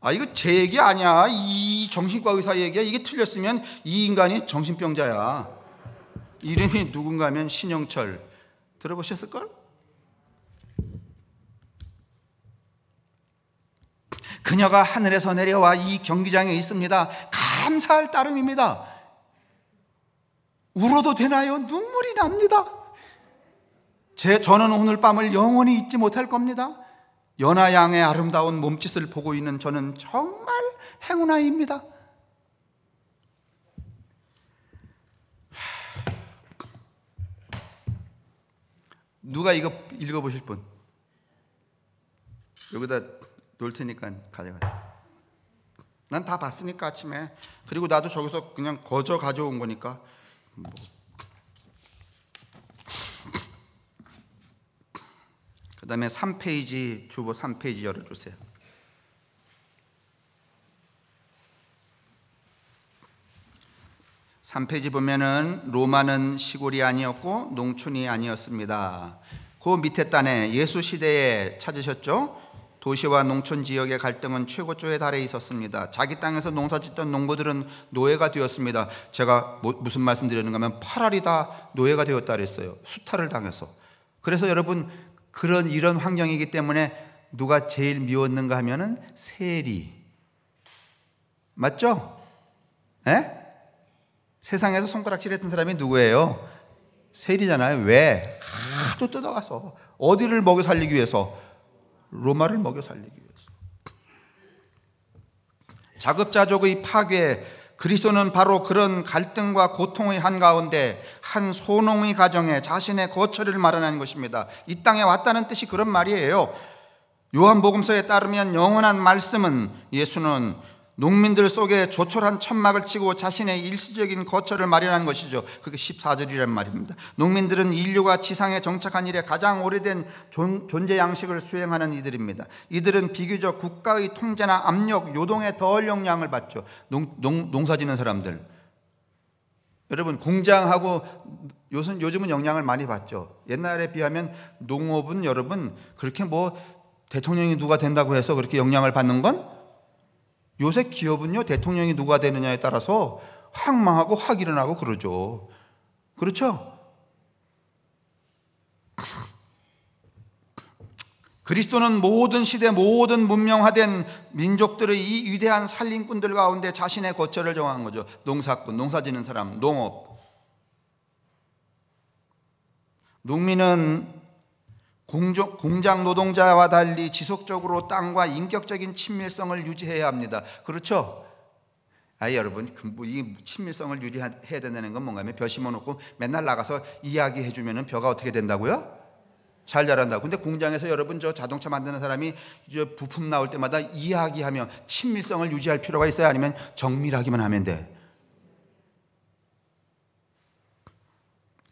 아, 이거 제 얘기 아니야. 이 정신과 의사 얘기야. 이게 틀렸으면 이 인간이 정신병자야. 이름이 누군가 하면 신영철. 들어보셨을걸? 그녀가 하늘에서 내려와 이 경기장에 있습니다. 감사할 따름입니다. 울어도 되나요? 눈물이 납니다. 제 저는 오늘 밤을 영원히 잊지 못할 겁니다. 연하 양의 아름다운 몸짓을 보고 있는 저는 정말 행운아입니다. 누가 이거 읽어보실 분? 여기다 놓을 테니까 가져가세요. 난다 봤으니까 아침에. 그리고 나도 저기서 그냥 거저 가져온 거니까 뭐. 그 다음에 3페이지 주보 3페이지 열어주세요. 3페이지 보면은 로마는 시골이 아니었고 농촌이 아니었습니다. 그 밑에 단에 예수 시대에 찾으셨죠? 도시와 농촌 지역의 갈등은 최고조에 달해 있었습니다. 자기 땅에서 농사짓던 농부들은 노예가 되었습니다. 제가 뭐, 무슨 말씀드리는가 하면 파라리다 노예가 되었다 그랬어요. 수탈을 당해서. 그래서 여러분 그런 이런 환경이기 때문에 누가 제일 미웠는가 하면은 세리. 맞죠? 에? 예? 세상에서 손가락질했던 사람이 누구예요? 세리잖아요. 왜? 하도 뜯어가서 어디를 먹여 살리기 위해서 로마를 먹여 살리기 위해서. 자급자족의 파괴, 그리스도는 바로 그런 갈등과 고통의 한가운데 한 소농의 가정에 자신의 거처를 마련한 것입니다. 이 땅에 왔다는 뜻이 그런 말이에요. 요한복음서에 따르면 영원한 말씀은 예수는 농민들 속에 조촐한 천막을 치고 자신의 일시적인 거처를 마련한 것이죠. 그게 14절이란 말입니다. 농민들은 인류가 지상에 정착한 이래 가장 오래된 존, 재 양식을 수행하는 이들입니다. 이들은 비교적 국가의 통제나 압력, 요동에 덜 영향을 받죠. 농, 농, 농사 짓는 사람들. 여러분, 공장하고 요즘, 요즘은 영향을 많이 받죠. 옛날에 비하면 농업은 여러분 그렇게 뭐 대통령이 누가 된다고 해서 그렇게 영향을 받는 건 요새 기업은요, 대통령이 누가 되느냐에 따라서 확 망하고 확 일어나고 그러죠. 그렇죠? 그리스도는 모든 시대 모든 문명화된 민족들의 이 위대한 살림꾼들 가운데 자신의 거처를 정한 거죠. 농사꾼, 농사 지는 사람, 농업. 농민은 공정, 공장 노동자와 달리 지속적으로 땅과 인격적인 친밀성을 유지해야 합니다. 그렇죠? 아 여러분 그 뭐 이 친밀성을 유지해야 된다는 건 뭔가 하면 벼 심어놓고 맨날 나가서 이야기해 주면 벼가 어떻게 된다고요? 잘 자란다. 근데 공장에서 여러분 저 자동차 만드는 사람이 부품 나올 때마다 이야기하면 친밀성을 유지할 필요가 있어요? 아니면 정밀하기만 하면 돼?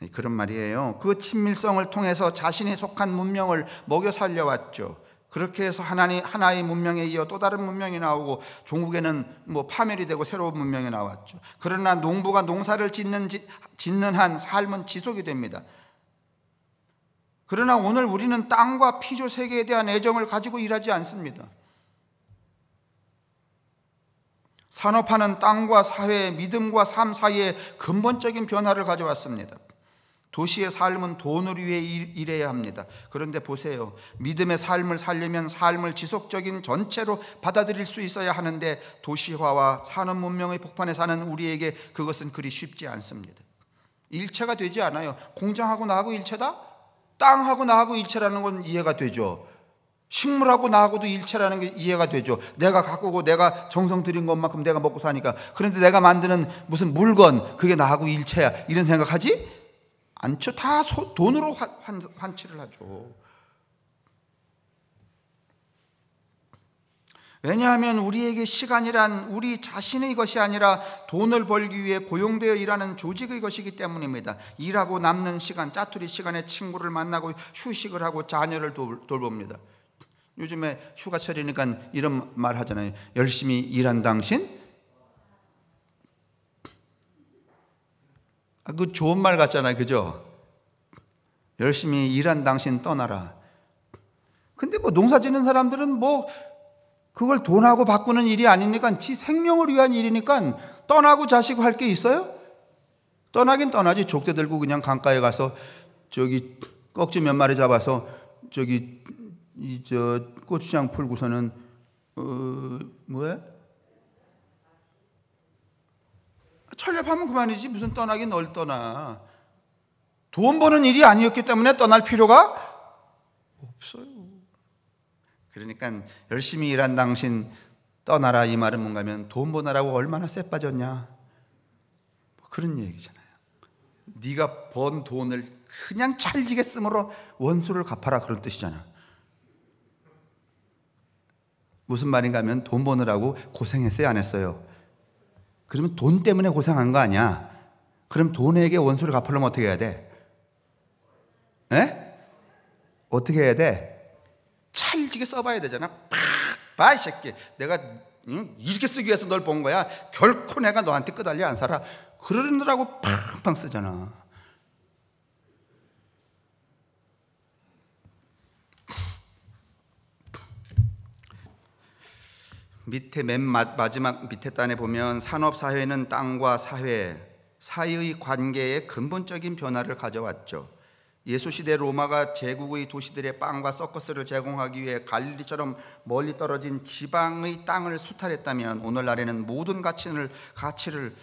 네, 그런 말이에요. 그 친밀성을 통해서 자신이 속한 문명을 먹여 살려왔죠. 그렇게 해서 하나님 하나의 문명에 이어 또 다른 문명이 나오고 종국에는 뭐 파멸이 되고 새로운 문명이 나왔죠. 그러나 농부가 농사를 짓는 짓는 한 삶은 지속이 됩니다. 그러나 오늘 우리는 땅과 피조 세계에 대한 애정을 가지고 일하지 않습니다. 산업화는 땅과 사회의 믿음과 삶 사이에 근본적인 변화를 가져왔습니다. 도시의 삶은 돈을 위해 일해야 합니다. 그런데 보세요. 믿음의 삶을 살려면 삶을 지속적인 전체로 받아들일 수 있어야 하는데 도시화와 산업 문명의 폭판에 사는 우리에게 그것은 그리 쉽지 않습니다. 일체가 되지 않아요. 공장하고 나하고 일체다? 땅하고 나하고 일체라는 건 이해가 되죠. 식물하고 나하고도 일체라는 게 이해가 되죠. 내가 가꾸고 내가 정성 들인 것만큼 내가 먹고 사니까. 그런데 내가 만드는 무슨 물건, 그게 나하고 일체야. 이런 생각하지 않죠. 다 소, 돈으로 환, 환치를 하죠. 왜냐하면 우리에게 시간이란 우리 자신의 것이 아니라 돈을 벌기 위해 고용되어 일하는 조직의 것이기 때문입니다. 일하고 남는 시간, 짜투리 시간에 친구를 만나고 휴식을 하고 자녀를 돌, 돌봅니다. 요즘에 휴가철이니까 이런 말 하잖아요. 열심히 일한 당신, 아, 그 좋은 말 같잖아요. 그죠? 열심히 일한 당신 떠나라. 근데 뭐 농사 짓는 사람들은 뭐 그걸 돈하고 바꾸는 일이 아니니까 지 생명을 위한 일이니까 떠나고 자시할게 있어요? 떠나긴 떠나지 족대 들고 그냥 강가에 가서 저기 꺽지 몇 마리 잡아서 저기 이 저 고추장 풀고서는 어 뭐야? 철렵하면 그만이지 무슨 떠나기 널 떠나. 돈 버는 일이 아니었기 때문에 떠날 필요가 없어요. 그러니까 열심히 일한 당신 떠나라 이 말은 뭔가면 돈 버느라고 얼마나 쎄 빠졌냐. 뭐 그런 얘기잖아요. 네가 번 돈을 그냥 찰지게 쓰므로 원수를 갚아라 그런 뜻이잖아. 무슨 말인가 하면 돈 버느라고 고생했어요, 안 했어요? 그러면 돈 때문에 고생한 거 아니야? 그럼 돈에게 원수를 갚으려면 어떻게 해야 돼? 에? 어떻게 해야 돼? 찰지게 써봐야 되잖아. 팍! 봐, 아, 이 새끼. 내가 응? 이렇게 쓰기 위해서 널 본 거야. 결코 내가 너한테 끄달려 안 살아. 그러느라고 팡팡 쓰잖아. 밑에 맨 마지막 밑에 단에 보면 산업 사회는 땅과 사회 사이의 관계에 근본적인 변화를 가져왔죠. 예수 시대 로마가 제국의 도시들의 빵과 서커스를 제공하기 위해 갈릴리처럼 멀리 떨어진 지방의 땅을 수탈했다면 오늘날에는 모든 가치를 가치를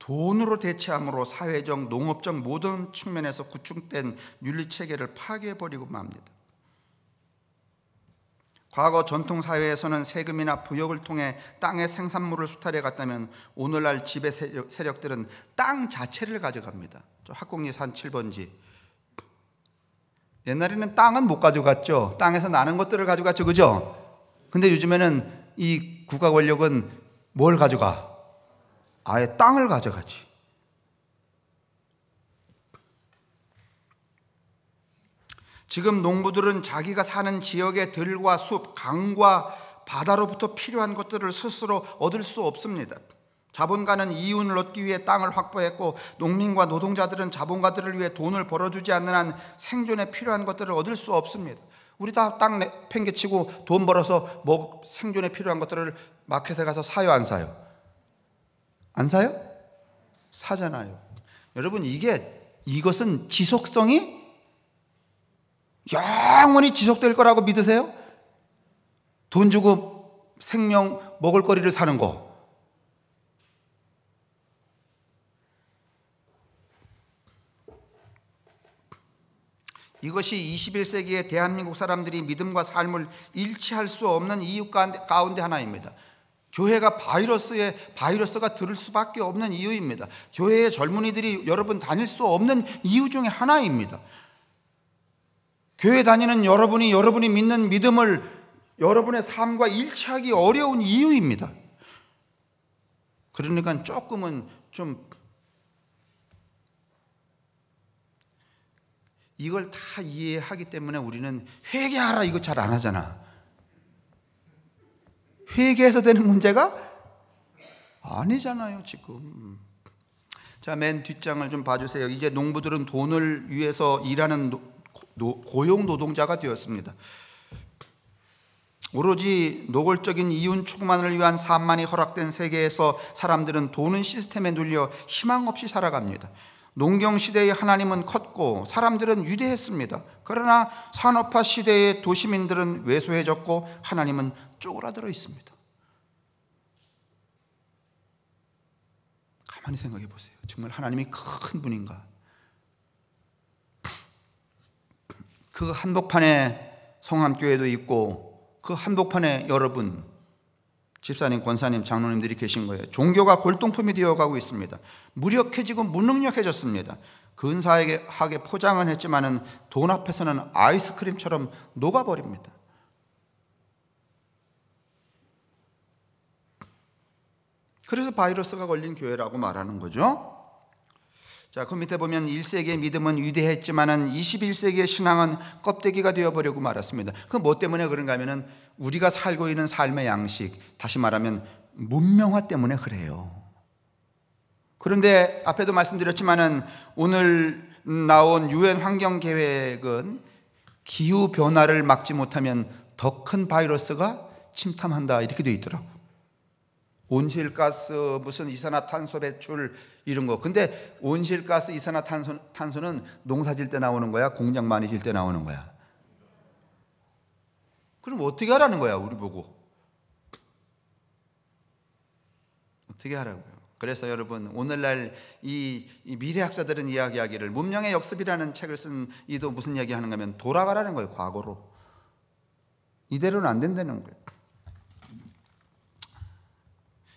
돈으로 대체함으로 사회적, 농업적 모든 측면에서 구축된 윤리 체계를 파괴해 버리고 맙니다. 과거 전통 사회에서는 세금이나 부역을 통해 땅의 생산물을 수탈해 갔다면 오늘날 지배 세력, 들은땅 자체를 가져갑니다. 학곡리 산 7번지. 옛날에는 땅은 못 가져갔죠. 땅에서 나는 것들을 가져갔죠. 그죠? 근데 요즘에는 이 국가 권력은 뭘 가져가? 아예 땅을 가져가지. 지금 농부들은 자기가 사는 지역의 들과 숲, 강과 바다로부터 필요한 것들을 스스로 얻을 수 없습니다. 자본가는 이윤을 얻기 위해 땅을 확보했고 농민과 노동자들은 자본가들을 위해 돈을 벌어주지 않는 한 생존에 필요한 것들을 얻을 수 없습니다. 우리 다 땅 팽개치고 돈 벌어서 뭐 생존에 필요한 것들을 마켓에 가서 사요 안 사요? 안 사요? 사잖아요. 여러분 이게 이것은 지속성이 영원히 지속될 거라고 믿으세요? 돈 주고 생명 먹을거리를 사는 거. 이것이 21세기의 대한민국 사람들이 믿음과 삶을 일치할 수 없는 이유 가운데 하나입니다. 교회가 바이러스에 바이러스가 들을 수밖에 없는 이유입니다. 교회의 젊은이들이 여러분 다닐 수 없는 이유 중에 하나입니다. 교회 다니는 여러분이 여러분이 믿는 믿음을 여러분의 삶과 일치하기 어려운 이유입니다. 그러니까 조금은 좀 이걸 다 이해하기 때문에 우리는 회개하라 이거 잘 안 하잖아. 회개해서 되는 문제가 아니잖아요, 지금. 자, 맨 뒷장을 좀 봐주세요. 이제 농부들은 돈을 위해서 일하는 고용 노동자가 되었습니다. 오로지 노골적인 이윤 추구만을 위한 삶만이 허락된 세계에서 사람들은 도는 시스템에 눌려 희망 없이 살아갑니다. 농경 시대의 하나님은 컸고 사람들은 위대했습니다. 그러나 산업화 시대의 도시민들은 왜소해졌고 하나님은 쪼그라들어 있습니다. 가만히 생각해 보세요. 정말 하나님이 큰 분인가? 그 한복판에 성함교회도 있고 그 한복판에 여러분 집사님, 권사님, 장로님들이 계신 거예요. 종교가 골동품이 되어가고 있습니다. 무력해지고 무능력해졌습니다. 근사하게 포장은 했지만은 돈 앞에서는 아이스크림처럼 녹아버립니다. 그래서 바이러스가 걸린 교회라고 말하는 거죠. 자, 그 밑에 보면 1세기의 믿음은 위대했지만 21세기의 신앙은 껍데기가 되어버리고 말았습니다. 그 뭐 때문에 그런가 하면 우리가 살고 있는 삶의 양식, 다시 말하면 문명화 때문에 그래요. 그런데 앞에도 말씀드렸지만 오늘 나온 유엔 환경 계획은 기후 변화를 막지 못하면 더 큰 바이러스가 침탐한다 이렇게 돼 있더라. 온실가스 무슨 이산화탄소 배출 이런 거. 근데 온실가스 이산화탄소 탄소는 농사질 때 나오는 거야, 공장 많이 질 때 나오는 거야. 그럼 어떻게 하라는 거야, 우리 보고? 어떻게 하라고요? 그래서 여러분 오늘날 이, 이 미래 학자들은 이야기하기를 문명의 역습이라는 책을 쓴 이도 무슨 이야기하는가면 돌아가라는 거예요, 과거로. 이대로는 안 된다는 거예요.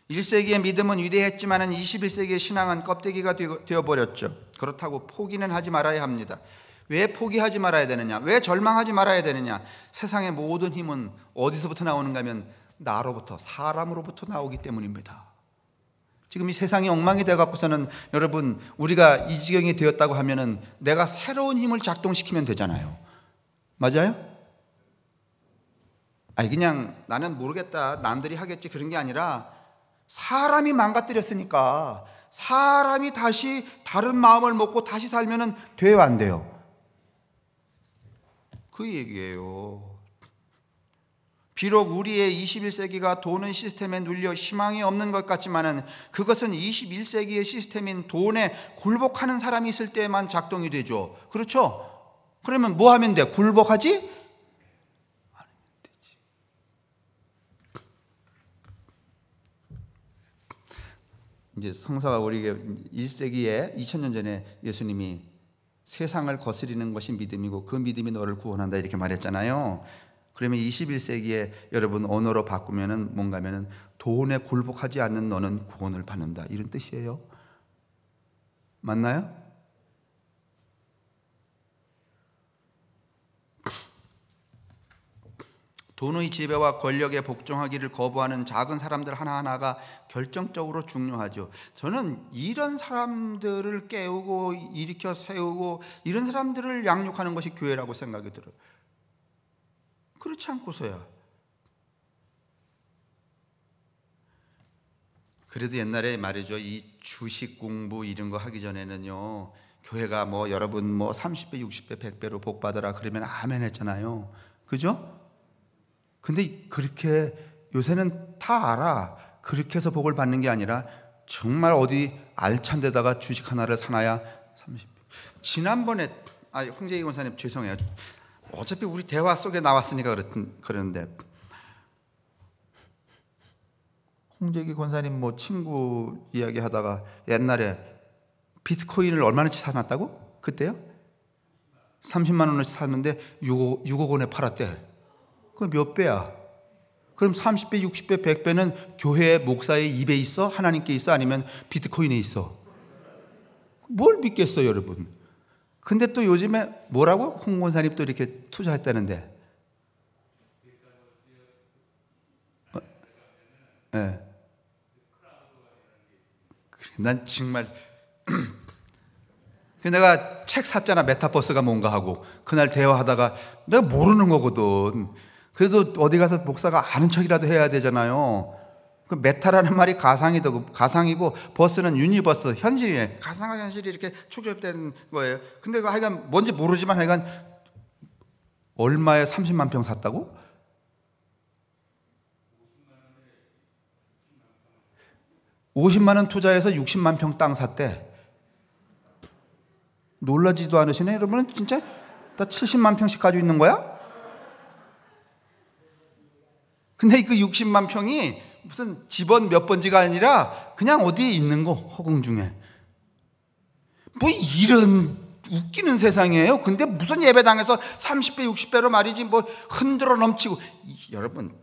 1세기의 믿음은 위대했지만 21세기의 신앙은 껍데기가 되어버렸죠. 그렇다고 포기는 하지 말아야 합니다. 왜 포기하지 말아야 되느냐? 왜 절망하지 말아야 되느냐? 세상의 모든 힘은 어디서부터 나오는가 하면 나로부터, 사람으로부터 나오기 때문입니다. 지금 이 세상이 엉망이 되어갖고서는 여러분, 우리가 이 지경이 되었다고 하면은 내가 새로운 힘을 작동시키면 되잖아요. 맞아요? 아니, 그냥 나는 모르겠다. 남들이 하겠지. 그런 게 아니라 사람이 망가뜨렸으니까 사람이 다시 다른 마음을 먹고 다시 살면은 돼요 안 돼요? 그 얘기예요. 비록 우리의 21세기가 돈는 시스템에 눌려 희망이 없는 것 같지만은 그것은 21세기의 시스템인 돈에 굴복하는 사람이 있을 때만 작동이 되죠. 그렇죠? 그러면 뭐 하면 돼? 굴복하지 이제 성사가 우리에게 1세기에 2000년 전에 예수님이 세상을 거스리는 것이 믿음이고 그 믿음이 너를 구원한다 이렇게 말했잖아요. 그러면 21세기에 여러분 언어로 바꾸면은 뭔가면은 돈에 굴복하지 않는 너는 구원을 받는다 이런 뜻이에요. 맞나요? 돈의 지배와 권력에 복종하기를 거부하는 작은 사람들 하나하나가 결정적으로 중요하죠. 저는 이런 사람들을 깨우고 일으켜 세우고 이런 사람들을 양육하는 것이 교회라고 생각이 들어요. 그렇지 않고서야. 그래도 옛날에 말이죠. 이 주식 공부 이런 거 하기 전에는요. 교회가 뭐 여러분 뭐 30배, 60배, 100배로 복 받으라 그러면 아멘 했잖아요. 그죠? 근데 그렇게 요새는 다 알아. 그렇게 해서 복을 받는 게 아니라 정말 어디 알찬 데다가 주식 하나를 사놔야 30. 지난번에 아홍재기 권사님 죄송해요. 어차피 우리 대화 속에 나왔으니까 그랬, 그러는데 홍재기 권사님 뭐 친구 이야기 하다가 옛날에 비트코인을 얼마나치 사놨다고? 그때요? 30만 원을 샀는데 6억, 6억 원에 팔았대. 그건 몇 배야? 그럼 30배, 60배, 100배는 교회 목사의 입에 있어? 하나님께 있어? 아니면 비트코인에 있어? 뭘 믿겠어, 여러분? 근데 또 요즘에 뭐라고? 홍 권사님 또 이렇게 투자했다는데. 어? 네. 난 정말. 그 내가 책 샀잖아, 메타버스가 뭔가 하고. 그날 대화하다가 내가 모르는 거거든. 그래도 어디 가서 목사가 아는 척이라도 해야 되잖아요. 그 메타라는 말이 가상이 되고 가상이고 버스는 유니버스 현실이에요. 가상과 현실이 이렇게 축적된 거예요. 근데 그 하여간 뭔지 모르지만 하여간 얼마에 30만 평 샀다고? 50만 원 투자해서 60만 평 땅 샀대. 놀라지도 않으시네. 여러분은 진짜 다 70만 평씩 가지고 있는 거야? 근데 그 60만 평이 무슨 집원 몇 번지가 아니라 그냥 어디에 있는 거, 허공 중에. 뭐 이런 웃기는 세상이에요. 근데 무슨 예배당에서 30배, 60배로 말이지 뭐 흔들어 넘치고. 여러분,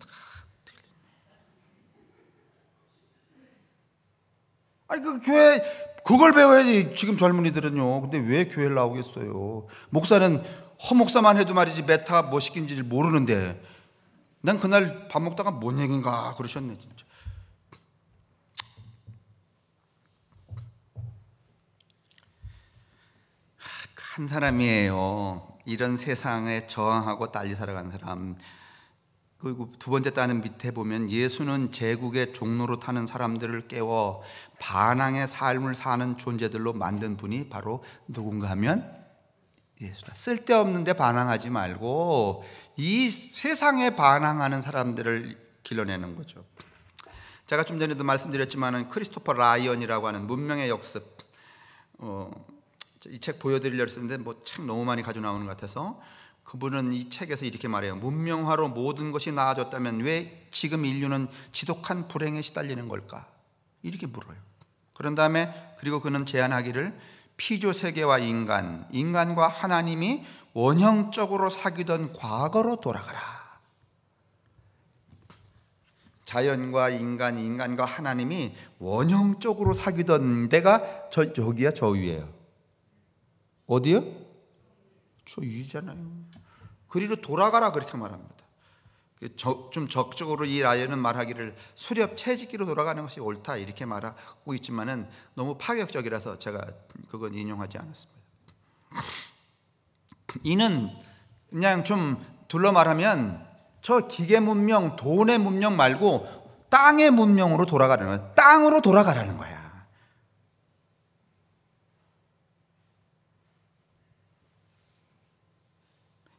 아니 그 교회 그걸 배워야지 지금 젊은이들은요. 근데 왜 교회를 나오겠어요? 목사는 허목사만 해도 말이지 메타 뭐시킨지 모르는데 난 그날 밥 먹다가 뭔 얘긴가 그러셨네 진짜. 한 사람이에요. 이런 세상에 저항하고 딸리살아간 사람. 그리고 두 번째 단은 밑에 보면 예수는 제국의 종로로 타는 사람들을 깨워 반항의 삶을 사는 존재들로 만든 분이 바로 누군가 하면 예수다. 쓸데없는데 반항하지 말고 이 세상에 반항하는 사람들을 길러내는 거죠. 제가 좀 전에도 말씀드렸지만은 크리스토퍼 라이언이라고 하는 문명의 역습 어, 이책 보여드리려 했는데 뭐 책 너무 많이 가져 나오는 것 같아서 그분은 이 책에서 이렇게 말해요. 문명화로 모든 것이 나아졌다면 왜 지금 인류는 지독한 불행에 시달리는 걸까? 이렇게 물어요. 그런 다음에 그리고 그는 제안하기를 피조 세계와 인간, 인간과 하나님이 원형적으로 사귀던 과거로 돌아가라. 자연과 인간, 인간과 하나님이 원형적으로 사귀던 데가 저 여기야, 저 위에요. 어디요? 저 위잖아요. 그리로 돌아가라 그렇게 말합니다. 그 좀 적적으로 이 라이언은 말하기를 수렵 채집기로 돌아가는 것이 옳다 이렇게 말하고 있지만은 너무 파격적이라서 제가 그건 인용하지 않았습니다. 이는 그냥 좀 둘러 말하면 저 기계 문명, 돈의 문명 말고 땅의 문명으로 돌아가는 거야. 땅으로 돌아가라는 거야.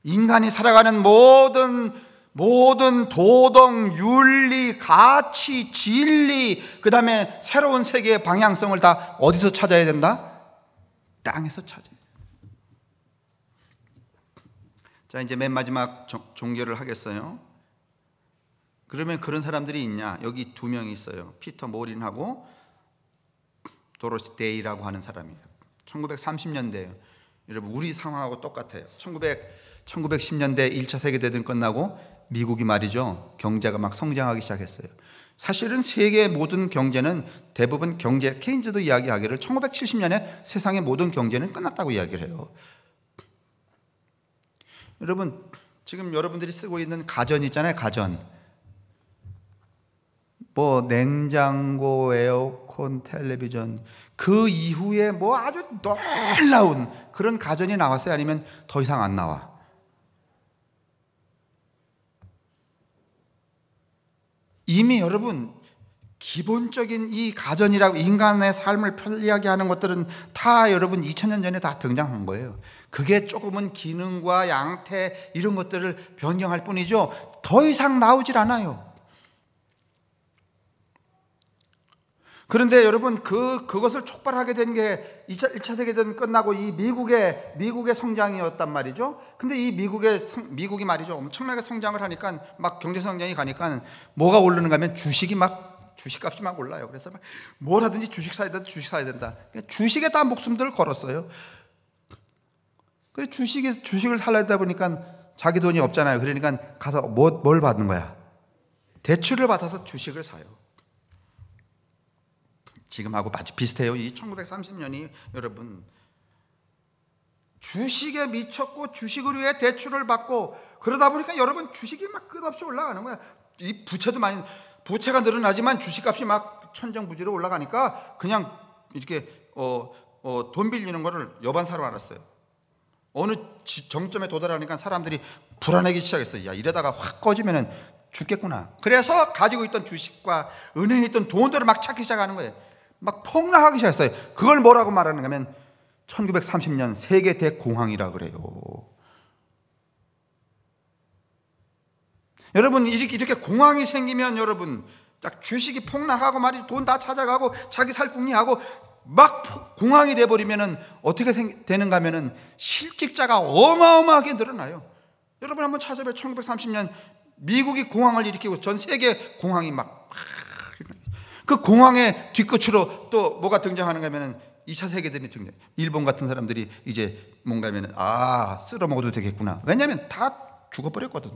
인간이 살아가는 모든 모든 도덕, 윤리, 가치, 진리, 그 다음에 새로운 세계의 방향성을 다 어디서 찾아야 된다? 땅에서 찾아야 된다. 자, 이제 맨 마지막 종결을 하겠어요. 그러면 그런 사람들이 있냐? 여기 두명 있어요. 피터 모린하고 도로시 데이라고 하는 사람이에요. 1930년대예요. 여러분 우리 상황하고 똑같아요. 1900 1910년대 1차 세계대전 끝나고 미국이 말이죠. 경제가 막 성장하기 시작했어요. 사실은 세계 모든 경제는 대부분 경제 케인즈도 이야기하기를 1970년에 세상의 모든 경제는 끝났다고 이야기를 해요. 여러분 지금 여러분들이 쓰고 있는 가전 있잖아요. 가전. 뭐 냉장고, 에어컨, 텔레비전 그 이후에 뭐 아주 놀라운 그런 가전이 나왔어요. 아니면 더 이상 안 나와. 이미 여러분 기본적인 이 가전이라고 인간의 삶을 편리하게 하는 것들은 다 여러분 2000년 전에 다 등장한 거예요. 그게 조금은 기능과 양태 이런 것들을 변경할 뿐이죠. 더 이상 나오질 않아요. 그런데 여러분 그 그것을 촉발하게 된 게 2차, 1차 세계대전 끝나고 이 미국의 미국의 성장이었단 말이죠. 근데 이 미국의 미국이 말이죠. 엄청나게 성장을 하니까 막 경제 성장이 가니까 뭐가 오르는가 하면 주식이 막 주식값이 막 올라요. 그래서 뭘 하든지 주식 사야 된다. 주식 사야 된다. 그러니까 주식에 다 목숨들을 걸었어요. 그 주식이 주식을 살려다 보니까 자기 돈이 없잖아요. 그러니까 가서 뭐, 뭘 받는 거야? 대출을 받아서 주식을 사요. 지금하고 마치 비슷해요. 이 1930년이 여러분 주식에 미쳤고 주식을 위해 대출을 받고 그러다 보니까 여러분 주식이 막 끝없이 올라가는 거야. 이 부채도 많이 부채가 늘어나지만 주식값이 막 천정부지로 올라가니까 그냥 이렇게 어, 어, 돈 빌리는 거를 여반사로 알았어요. 어느 정점에 도달하니까 사람들이 불안하기 시작했어요. 야 이러다가 확 꺼지면은 죽겠구나. 그래서 가지고 있던 주식과 은행에 있던 돈들을 막 찾기 시작하는 거예요. 막 폭락하기 시작했어요. 그걸 뭐라고 말하는가 하면 1930년 세계 대공황이라 그래요. 여러분 이렇게, 이렇게 공황이 생기면 여러분 딱 주식이 폭락하고 말이 돈 다 찾아가고 자기 살궁리하고 막 공황이 돼 버리면은 어떻게 생, 되는가 하면은 실직자가 어마어마하게 늘어나요. 여러분 한번 찾아봐요. 1930년 미국이 공황을 일으키고 전 세계 공황이 막, 막그 공황의 뒤끝으로 또 뭐가 등장하는가 하면 2차 세계대전이 등장. 일본 같은 사람들이 이제 뭔가 하면 아, 쓸어 먹어도 되겠구나. 왜냐면 다 죽어버렸거든.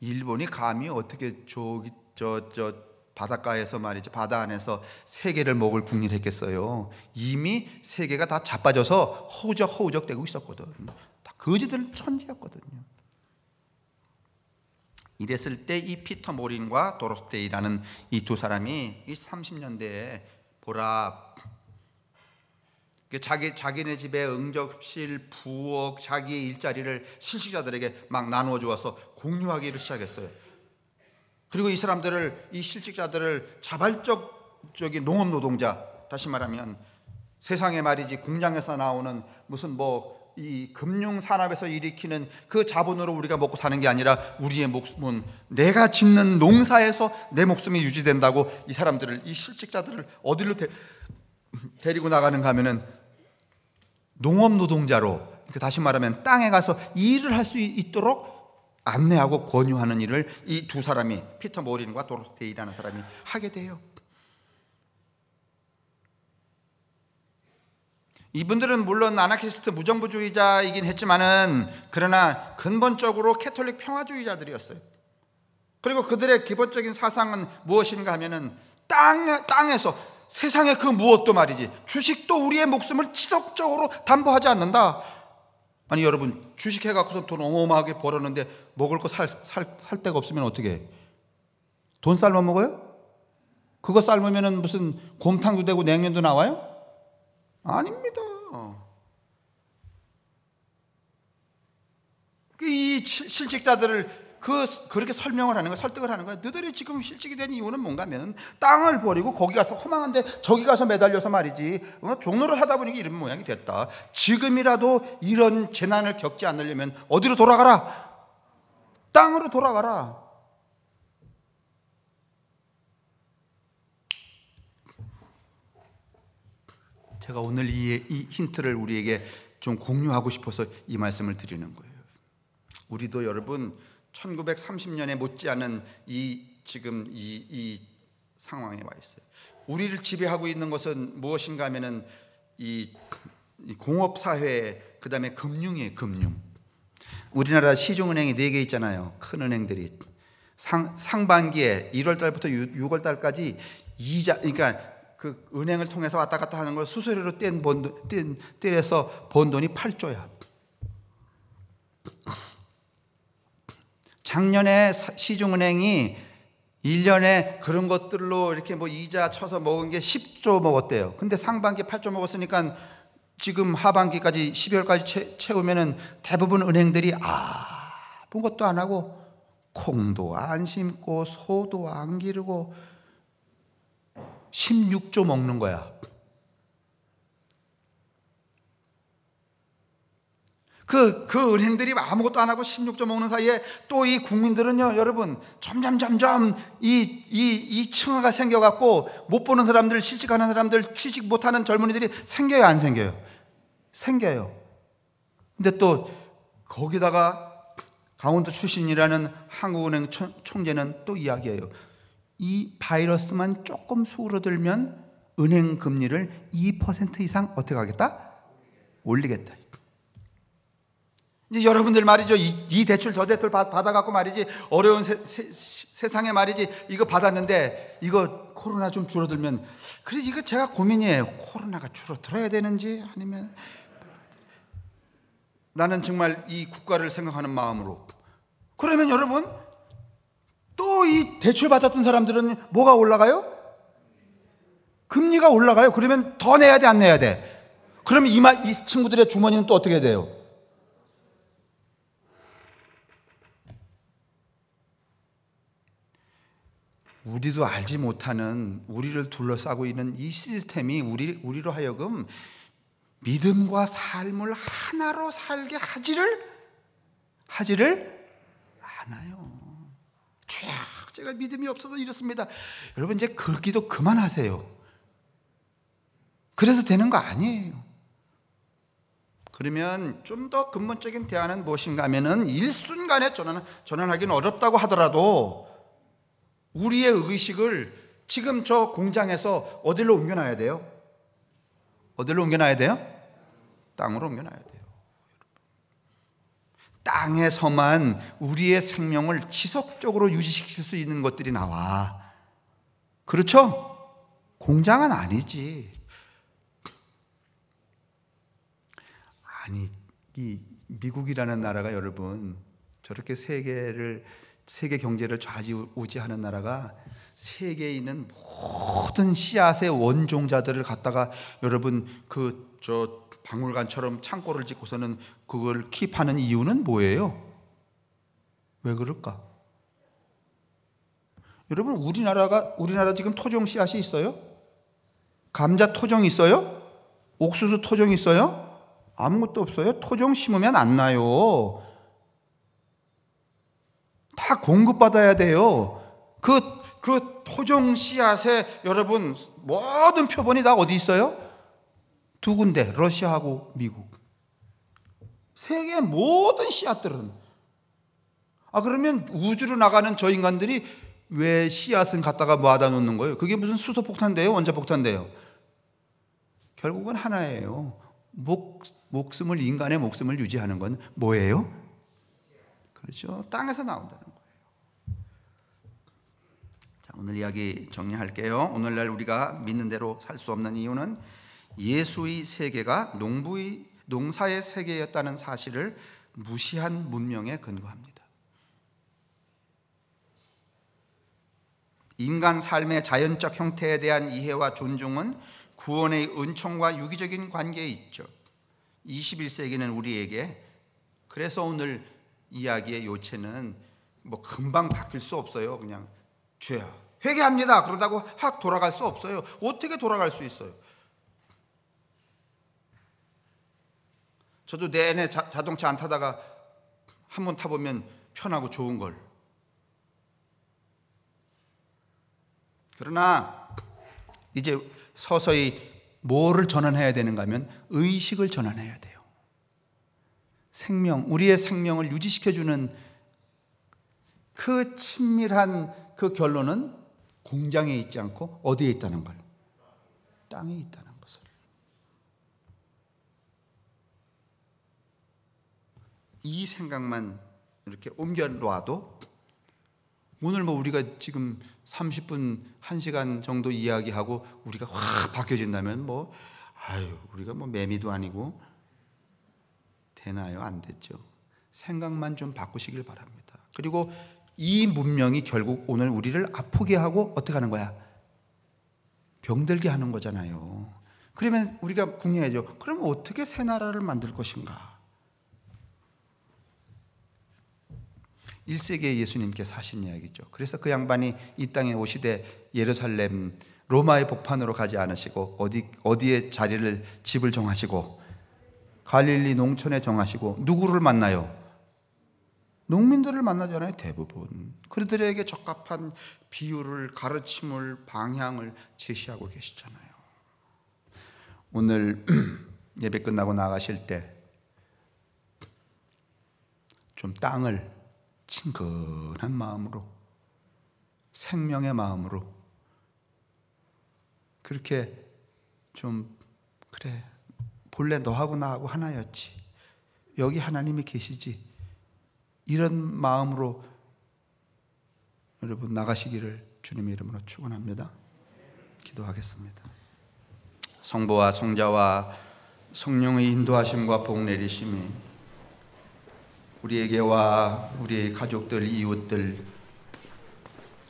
일본이 감히 어떻게 저기 저저 바닷가에서 말이죠. 바다 안에서 세계를 먹을 궁리를 했겠어요. 이미 세계가 다 자빠져서 허우적 허우적 되고 있었거든. 다 거지들 천지였거든요. 이랬을 때 이 피터 모린과 도로스테이라는 이 두 사람이 이 30년대에 보라 그 자기 자기네 집에 응접실, 부엌, 자기의 일자리를 실직자들에게 막 나누어 주어서 공유하기를 시작했어요. 그리고 이 사람들을 이 실직자들을 자발적 적인 농업 노동자 다시 말하면 세상에 말이지 공장에서 나오는 무슨 뭐이 금융 산업에서 일으키는 그 자본으로 우리가 먹고 사는 게 아니라 우리의 목숨은 내가 짓는 농사에서 내 목숨이 유지된다고 이 사람들을 이 실직자들을 어디로 데, 데리고 나가는가 하면은 농업 노동자로 그러니까 다시 말하면 땅에 가서 일을 할 수 있도록 안내하고 권유하는 일을 이 두 사람이 피터 모린과 도로스테이라는 사람이 하게 돼요. 이분들은 물론 아나키스트 무정부주의자이긴 했지만은 그러나 근본적으로 캐톨릭 평화주의자들이었어요. 그리고 그들의 기본적인 사상은 무엇인가 하면은 땅 땅에서 세상의 그 무엇도 말이지 주식도 우리의 목숨을 지속적으로 담보하지 않는다. 아니 여러분 주식해 갖고서 돈 어마어마하게 벌었는데 먹을 거 살 살 살 데가 없으면 어떻게 돈 삶아 먹어요? 그거 삶으면은 무슨 곰탕도 되고 냉면도 나와요? 아닙니다. 그 이 실직자들을 그, 그렇게 설명을 하는 거야, 설득을 하는 거야. 너들이 지금 실직이 된 이유는 뭔가 면 땅을 버리고 거기 가서 허망한데 저기 가서 매달려서 말이지. 어? 종로를 하다 보니까 이런 모양이 됐다. 지금이라도 이런 재난을 겪지 않으려면 어디로 돌아가라? 땅으로 돌아가라. 제가 오늘 이, 이 힌트를 우리에게 좀 공유하고 싶어서 이 말씀을 드리는 거예요. 우리도 여러분 1930년에 못지않은 이 지금 이, 이 상황에 와 있어요. 우리를 지배하고 있는 것은 무엇인가 하면은 이, 이 공업 사회 그다음에 금융이 금융. 우리나라 시중은행이 네 개 있잖아요. 큰 은행들이 상, 상반기에 1월 달부터 6, 월 달까지 이자 그러니까 그 은행을 통해서 왔다 갔다 하는 걸 수수료로 뗀 본, 뗀, 떼서 본 돈이 8조야. 작년에 시중은행이 1년에 그런 것들로 이렇게 뭐 이자 쳐서 먹은 게 10조 먹었대요. 근데 상반기 8조 먹었으니까 지금 하반기까지 12월까지 채, 우면은 대부분 은행들이 아무 것도 안 하고 콩도 안 심고 소도 안 기르고 16조 먹는 거야. 그, 그 은행들이 아무것도 안 하고 16조 먹는 사이에 또 이 국민들은요, 여러분, 점점, 점점 이, 이, 이 층화가 생겨갖고 못 보는 사람들, 실직하는 사람들, 취직 못하는 젊은이들이 생겨요, 안 생겨요? 생겨요. 근데 또 거기다가 강원도 출신이라는 한국은행 총재는 또 이야기해요. 이 바이러스만 조금 수그러들면 은행 금리를 2% 이상 어떻게 하겠다? 올리겠다. 이제 여러분들 말이죠. 이, 이 대출 저 대출 받, 아갖고 말이지 어려운 세, 세 상에 말이지 이거 받았는데 이거 코로나 좀 줄어들면 그래 이거 제가 고민이에요. 코로나가 줄어들어야 되는지 아니면 나는 정말 이 국가를 생각하는 마음으로 그러면 여러분 또이 대출 받았던 사람들은 뭐가 올라가요? 금리가 올라가요. 그러면 더 내야 돼, 안 내야 돼? 그러면 이, 말, 이 친구들의 주머니는 또 어떻게 돼요? 우리도 알지 못하는 우리를 둘러싸고 있는 이 시스템이 우리, 우리로 하여금 믿음과 삶을 하나로 살게 하지를 하지를 않아요. 죄악, 제가 믿음이 없어서 이렇습니다. 여러분, 이제 긁 그 기도 그만하세요. 그래서 되는 거 아니에요. 그러면 좀 더 근본적인 대안은 무엇인가 하면은 일순간에 전환, 전환하기는 어렵다고 하더라도 우리의 의식을 지금 저 공장에서 어디로 옮겨놔야 돼요? 어디로 옮겨놔야 돼요? 땅으로 옮겨놔야 돼요. 땅에서만 우리의 생명을 지속적으로 유지시킬 수 있는 것들이 나와. 그렇죠? 공장은 아니지. 아니, 이 미국이라는 나라가 여러분 저렇게 세계를 세계 경제를 좌지우지하는 나라가 세계에 있는 모든 씨앗의 원종자들을 갖다가 여러분 그저 박물관처럼 창고를 짓고서는 그걸 킵하는 이유는 뭐예요? 왜 그럴까? 여러분 우리나라가 우리나라 지금 토종 씨앗이 있어요? 감자 토종 있어요? 옥수수 토종 있어요? 아무것도 없어요. 토종 심으면 안 나요. 다 공급받아야 돼요. 그, 그 토종 씨앗에 여러분 모든 표본이 다 어디 있어요? 두 군데 러시아하고 미국. 세계 모든 씨앗들은 아 그러면 우주로 나가는 저 인간들이 왜 씨앗은 갖다가 모아다 놓는 거예요? 그게 무슨 수소폭탄대요? 원자폭탄대요? 결국은 하나예요. 목, 목숨을 인간의 목숨을 유지하는 건 뭐예요? 그렇죠. 땅에서 나온다는 거예요. 자, 오늘 이야기 정리할게요. 오늘날 우리가 믿는 대로 살 수 없는 이유는 예수의 세계가 농부의 농사의 세계였다는 사실을 무시한 문명에 근거합니다. 인간 삶의 자연적 형태에 대한 이해와 존중은 구원의 은총과 유기적인 관계에 있죠. 21세기는 우리에게 그래서 오늘 이야기의 요체는 뭐 금방 바뀔 수 없어요. 그냥 죄야 회개합니다. 그러다고 확 돌아갈 수 없어요. 어떻게 돌아갈 수 있어요? 저도 내내 자, 동차안 타다가 한 번 타보면 편하고 좋은 걸. 그러나 이제 서서히 뭐를 전환해야 되는가 하면 의식을 전환해야 돼요. 생명, 우리의 생명을 유지시켜주는 그 친밀한 그 결론은 공장에 있지 않고 어디에 있다는 걸. 땅에 있다는 걸. 이 생각만 이렇게 옮겨놔도 오늘 뭐 우리가 지금 30분, 1시간 정도 이야기하고 우리가 확 바뀌어진다면 뭐 아유, 우리가 뭐 매미도 아니고 되나요? 안 됐죠. 생각만 좀 바꾸시길 바랍니다. 그리고 이 문명이 결국 오늘 우리를 아프게 하고 어떻게 하는 거야? 병들게 하는 거잖아요. 그러면 우리가 궁리하죠 그러면 어떻게 새 나라를 만들 것인가? 1세기에 예수님께 사신 이야기죠. 그래서 그 양반이 이 땅에 오시되 예루살렘 로마의 복판으로 가지 않으시고 어디 어디에 자리를 집을 정하시고 갈릴리 농촌에 정하시고 누구를 만나요? 농민들을 만나잖아요, 대부분. 그들에게 적합한 비유를, 가르침을, 방향을 제시하고 계시잖아요. 오늘 예배 끝나고 나가실 때 좀 땅을 친근한 마음으로 생명의 마음으로 그렇게 좀 그래 본래 너하고 나하고 하나였지 여기 하나님이 계시지 이런 마음으로 여러분 나가시기를 주님의 이름으로 축원합니다. 기도하겠습니다. 성부와 성자와 성령의 인도하심과 복 내리심이 우리에게 와 우리의 가족들 이웃들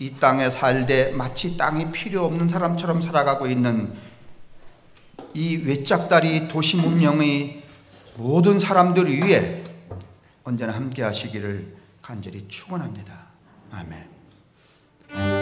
이 땅에 살되 마치 땅이 필요 없는 사람처럼 살아가고 있는 이 외짝다리 도시 문명의 모든 사람들 위해 언제나 함께 하시기를 간절히 축원합니다. 아멘.